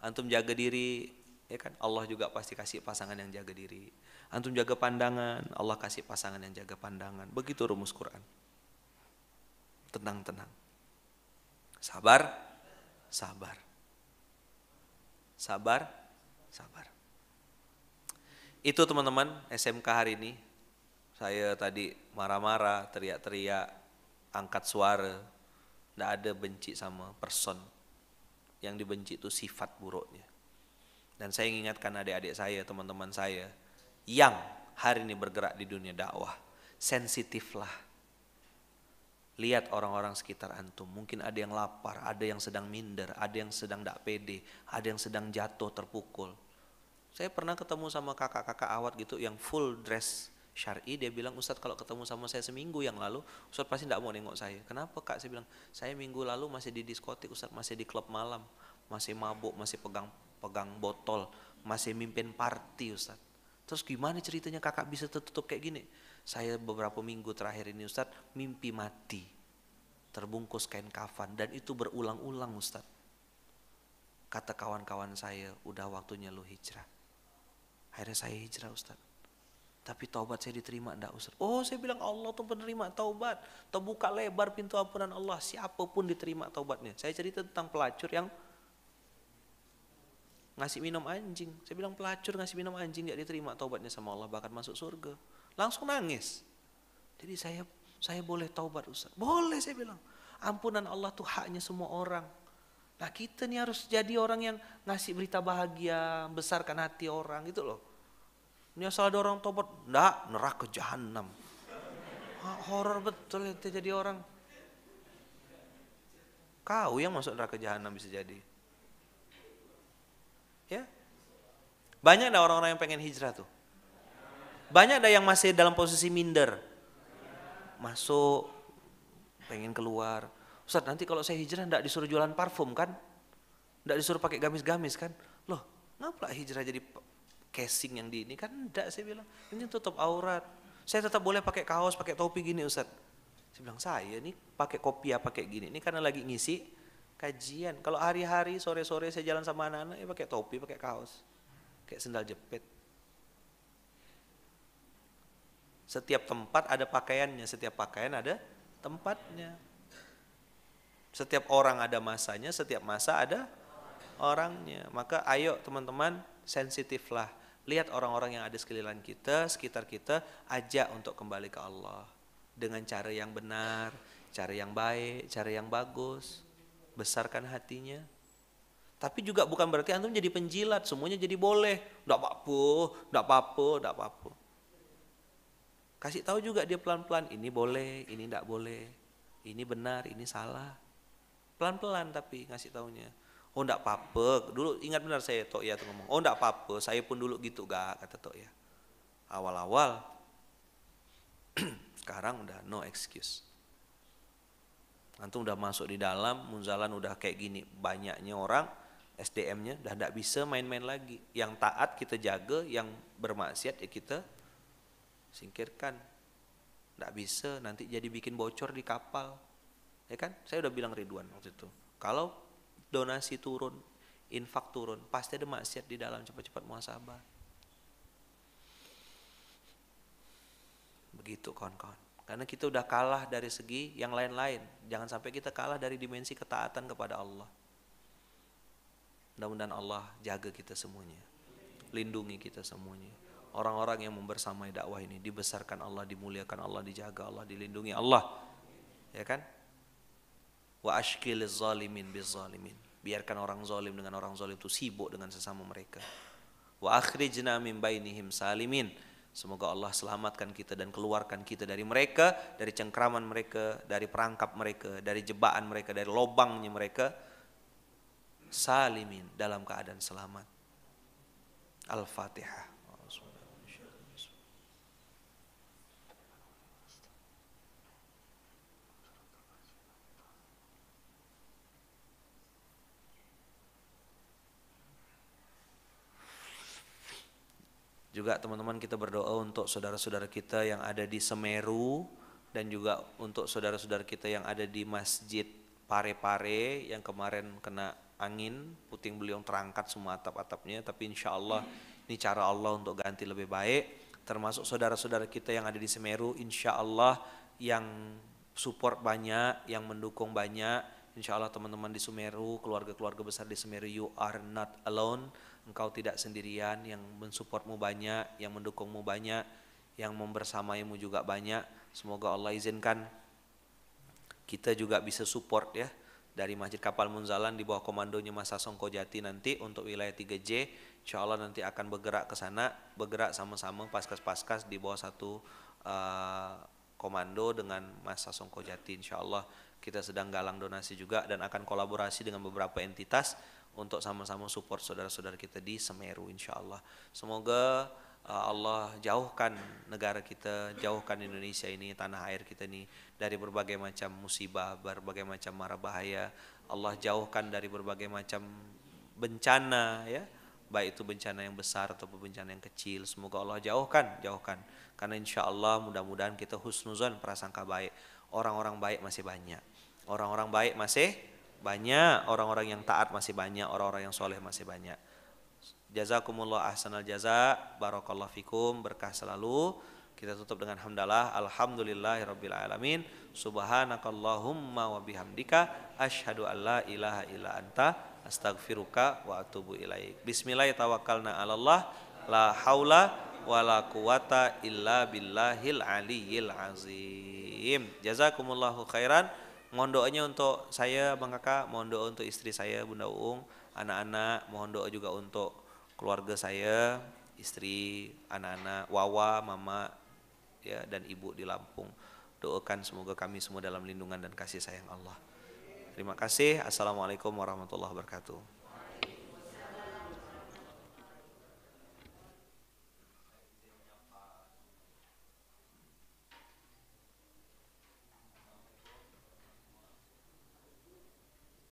antum jaga diri ya kan Allah juga pasti kasih pasangan yang jaga diri antum jaga pandangan Allah kasih pasangan yang jaga pandangan begitu rumus Quran tenang tenang sabar sabar sabar sabar itu teman-teman SMK hari ini saya tadi marah-marah teriak-teriak angkat suara tidak ada benci sama person yang dibenci itu sifat buruknya dan saya ingatkan adik-adik saya, teman-teman saya yang hari ini bergerak di dunia dakwah, sensitiflah. Lihat orang-orang sekitar antum, mungkin ada yang lapar, ada yang sedang minder, ada yang sedang tidak pede, ada yang sedang jatuh terpukul. Saya pernah ketemu sama kakak-kakak awat gitu yang full dress syari, dia bilang Ustadz kalau ketemu sama saya seminggu yang lalu, Ustadz pasti tidak mau nengok saya. Kenapa kak? Saya bilang, saya minggu lalu masih di diskotik, Ustadz masih di klub malam, masih mabuk, masih pegang pegang botol, masih mimpin party Ustaz Terus gimana ceritanya kakak bisa tertutup kayak gini? Saya beberapa minggu terakhir ini Ustaz mimpi mati. Terbungkus kain kafan dan itu berulang-ulang Ustaz Kata kawan-kawan saya udah waktunya lu hijrah. Akhirnya saya hijrah Ustaz Tapi taubat saya diterima enggak Ustaz? Oh saya bilang Allah tuh penerima taubat. Terbuka lebar pintu ampunan Allah. Siapapun diterima taubatnya. Saya cerita tentang pelacur yang ngasih minum anjing. Saya bilang pelacur ngasih minum anjing tidak diterima taubatnya sama Allah bahkan masuk surga. Langsung nangis. Jadi saya saya boleh taubat Ustaz. Boleh saya bilang. Ampunan Allah tuh haknya semua orang. Nah kita nih harus jadi orang yang ngasih berita bahagia, besarkan hati orang gitu loh. Ini asal ada orang tobat, enggak, neraka jahanam. Horor betul itu jadi orang. Kau yang masuk neraka jahanam bisa jadi. Ya. Banyak ada orang-orang yang pengen hijrah tuh. Banyak ada yang masih dalam posisi minder. Masuk, pengen keluar. Ustaz nanti kalau saya hijrah enggak disuruh jualan parfum kan? Enggak disuruh pakai gamis-gamis kan? Loh, ngapa hijrah jadi casing yang di ini kan enggak saya bilang. Ini tutup aurat. Saya tetap boleh pakai kaos, pakai topi gini Ustaz. Saya bilang saya ini pakai kopiah, pakai gini. Ini karena lagi ngisi kajian. Kalau hari-hari sore-sore saya jalan sama anak-anak ya pakai topi, pakai kaos. Kayak sendal jepit. Setiap tempat ada pakaiannya, setiap pakaian ada tempatnya. Setiap orang ada masanya, setiap masa ada orangnya. Maka ayo teman-teman sensitiflah. Lihat orang-orang yang ada sekeliling kita, sekitar kita, ajak untuk kembali ke Allah. Dengan cara yang benar, cara yang baik, cara yang bagus besarkan hatinya. Tapi juga bukan berarti antum jadi penjilat, semuanya jadi boleh. Enggak apa-apa, enggak apa-apa, enggak apa-apa. Kasih tahu juga dia pelan-pelan, ini boleh, ini enggak boleh. Ini benar, ini salah. Pelan-pelan tapi ngasih taunya. Oh enggak apa-apa, dulu ingat benar saya Tok ya ngomong. Oh enggak apa-apa, saya pun dulu gitu gak kata Tok ya. Awal-awal sekarang udah no excuse. Antum udah masuk di dalam, munzalan udah kayak gini, banyaknya orang, SDM-nya udah tidak bisa main-main lagi. Yang taat kita jaga, yang bermaksiat ya kita singkirkan. Tidak bisa, nanti jadi bikin bocor di kapal. Ya kan? Saya udah bilang Ridwan waktu itu. Kalau donasi turun, infak turun, pasti ada maksiat di dalam, cepat-cepat muasabah. Begitu kawan-kawan. Karena kita udah kalah dari segi yang lain-lain. Jangan sampai kita kalah dari dimensi ketaatan kepada Allah. Mudah-mudahan Allah jaga kita semuanya. Lindungi kita semuanya. Orang-orang yang membersamai dakwah ini dibesarkan Allah, dimuliakan Allah, dijaga Allah, dilindungi Allah. Ya kan? Wa ashkil zalimin bi zalimin. Biarkan orang zalim dengan orang zalim itu sibuk dengan sesama mereka. Wa akhrijna min bainihim salimin Semoga Allah selamatkan kita dan keluarkan kita dari mereka, dari cengkraman mereka, dari perangkap mereka, dari jebakan mereka, dari lobangnya mereka. Salimin dalam keadaan selamat. Al-Fatihah. Juga teman-teman kita berdoa untuk saudara-saudara kita yang ada di Semeru dan juga untuk saudara-saudara kita yang ada di Masjid Pare-Pare yang kemarin kena angin, puting beliung terangkat semua atap-atapnya, tapi insya Allah ini cara Allah untuk ganti lebih baik. Termasuk saudara-saudara kita yang ada di Semeru, insya Allah yang support banyak, yang mendukung banyak. Insya Allah teman-teman di Semeru keluarga-keluarga besar di Semeru you are not alone engkau tidak sendirian yang mensupportmu banyak yang mendukungmu banyak yang membersamaimu juga banyak semoga Allah izinkan kita juga bisa support ya dari Masjid Kapal Munzalan di bawah komandonya Mas Songko Jati nanti untuk wilayah 3J insya Allah nanti akan bergerak ke sana bergerak sama-sama paskas-paskas di bawah satu uh, komando dengan Mas Songko Jati insya Allah kita sedang galang donasi juga dan akan kolaborasi dengan beberapa entitas untuk sama-sama support saudara-saudara kita di Semeru insya Allah. Semoga uh, Allah jauhkan negara kita, jauhkan Indonesia ini, tanah air kita ini dari berbagai macam musibah, berbagai macam mara bahaya. Allah jauhkan dari berbagai macam bencana ya, baik itu bencana yang besar atau bencana yang kecil. Semoga Allah jauhkan, jauhkan. Karena insya Allah mudah-mudahan kita husnuzon prasangka baik. Orang-orang baik masih banyak. Orang-orang baik masih banyak orang-orang yang taat masih banyak, orang-orang yang soleh masih banyak. Jazakumullah ahsanal jaza, barakallahu fikum, berkah selalu. Kita tutup dengan hamdalah, alhamdulillahirabbil alamin, subhanakallahumma wabihamdika ashadu alla ilaha illa anta astaghfiruka wa atubu ilaik. Bismillah tawakkalna 'alallah, la haula la quwata illa billahil aliyil azim. Jazakumullahu khairan mohon doanya untuk saya Bang Kakak, mohon doa untuk istri saya Bunda Uung, anak-anak, mohon doa juga untuk keluarga saya, istri, anak-anak, Wawa, Mama ya dan Ibu di Lampung. Doakan semoga kami semua dalam lindungan dan kasih sayang Allah. Terima kasih. Assalamualaikum warahmatullahi wabarakatuh.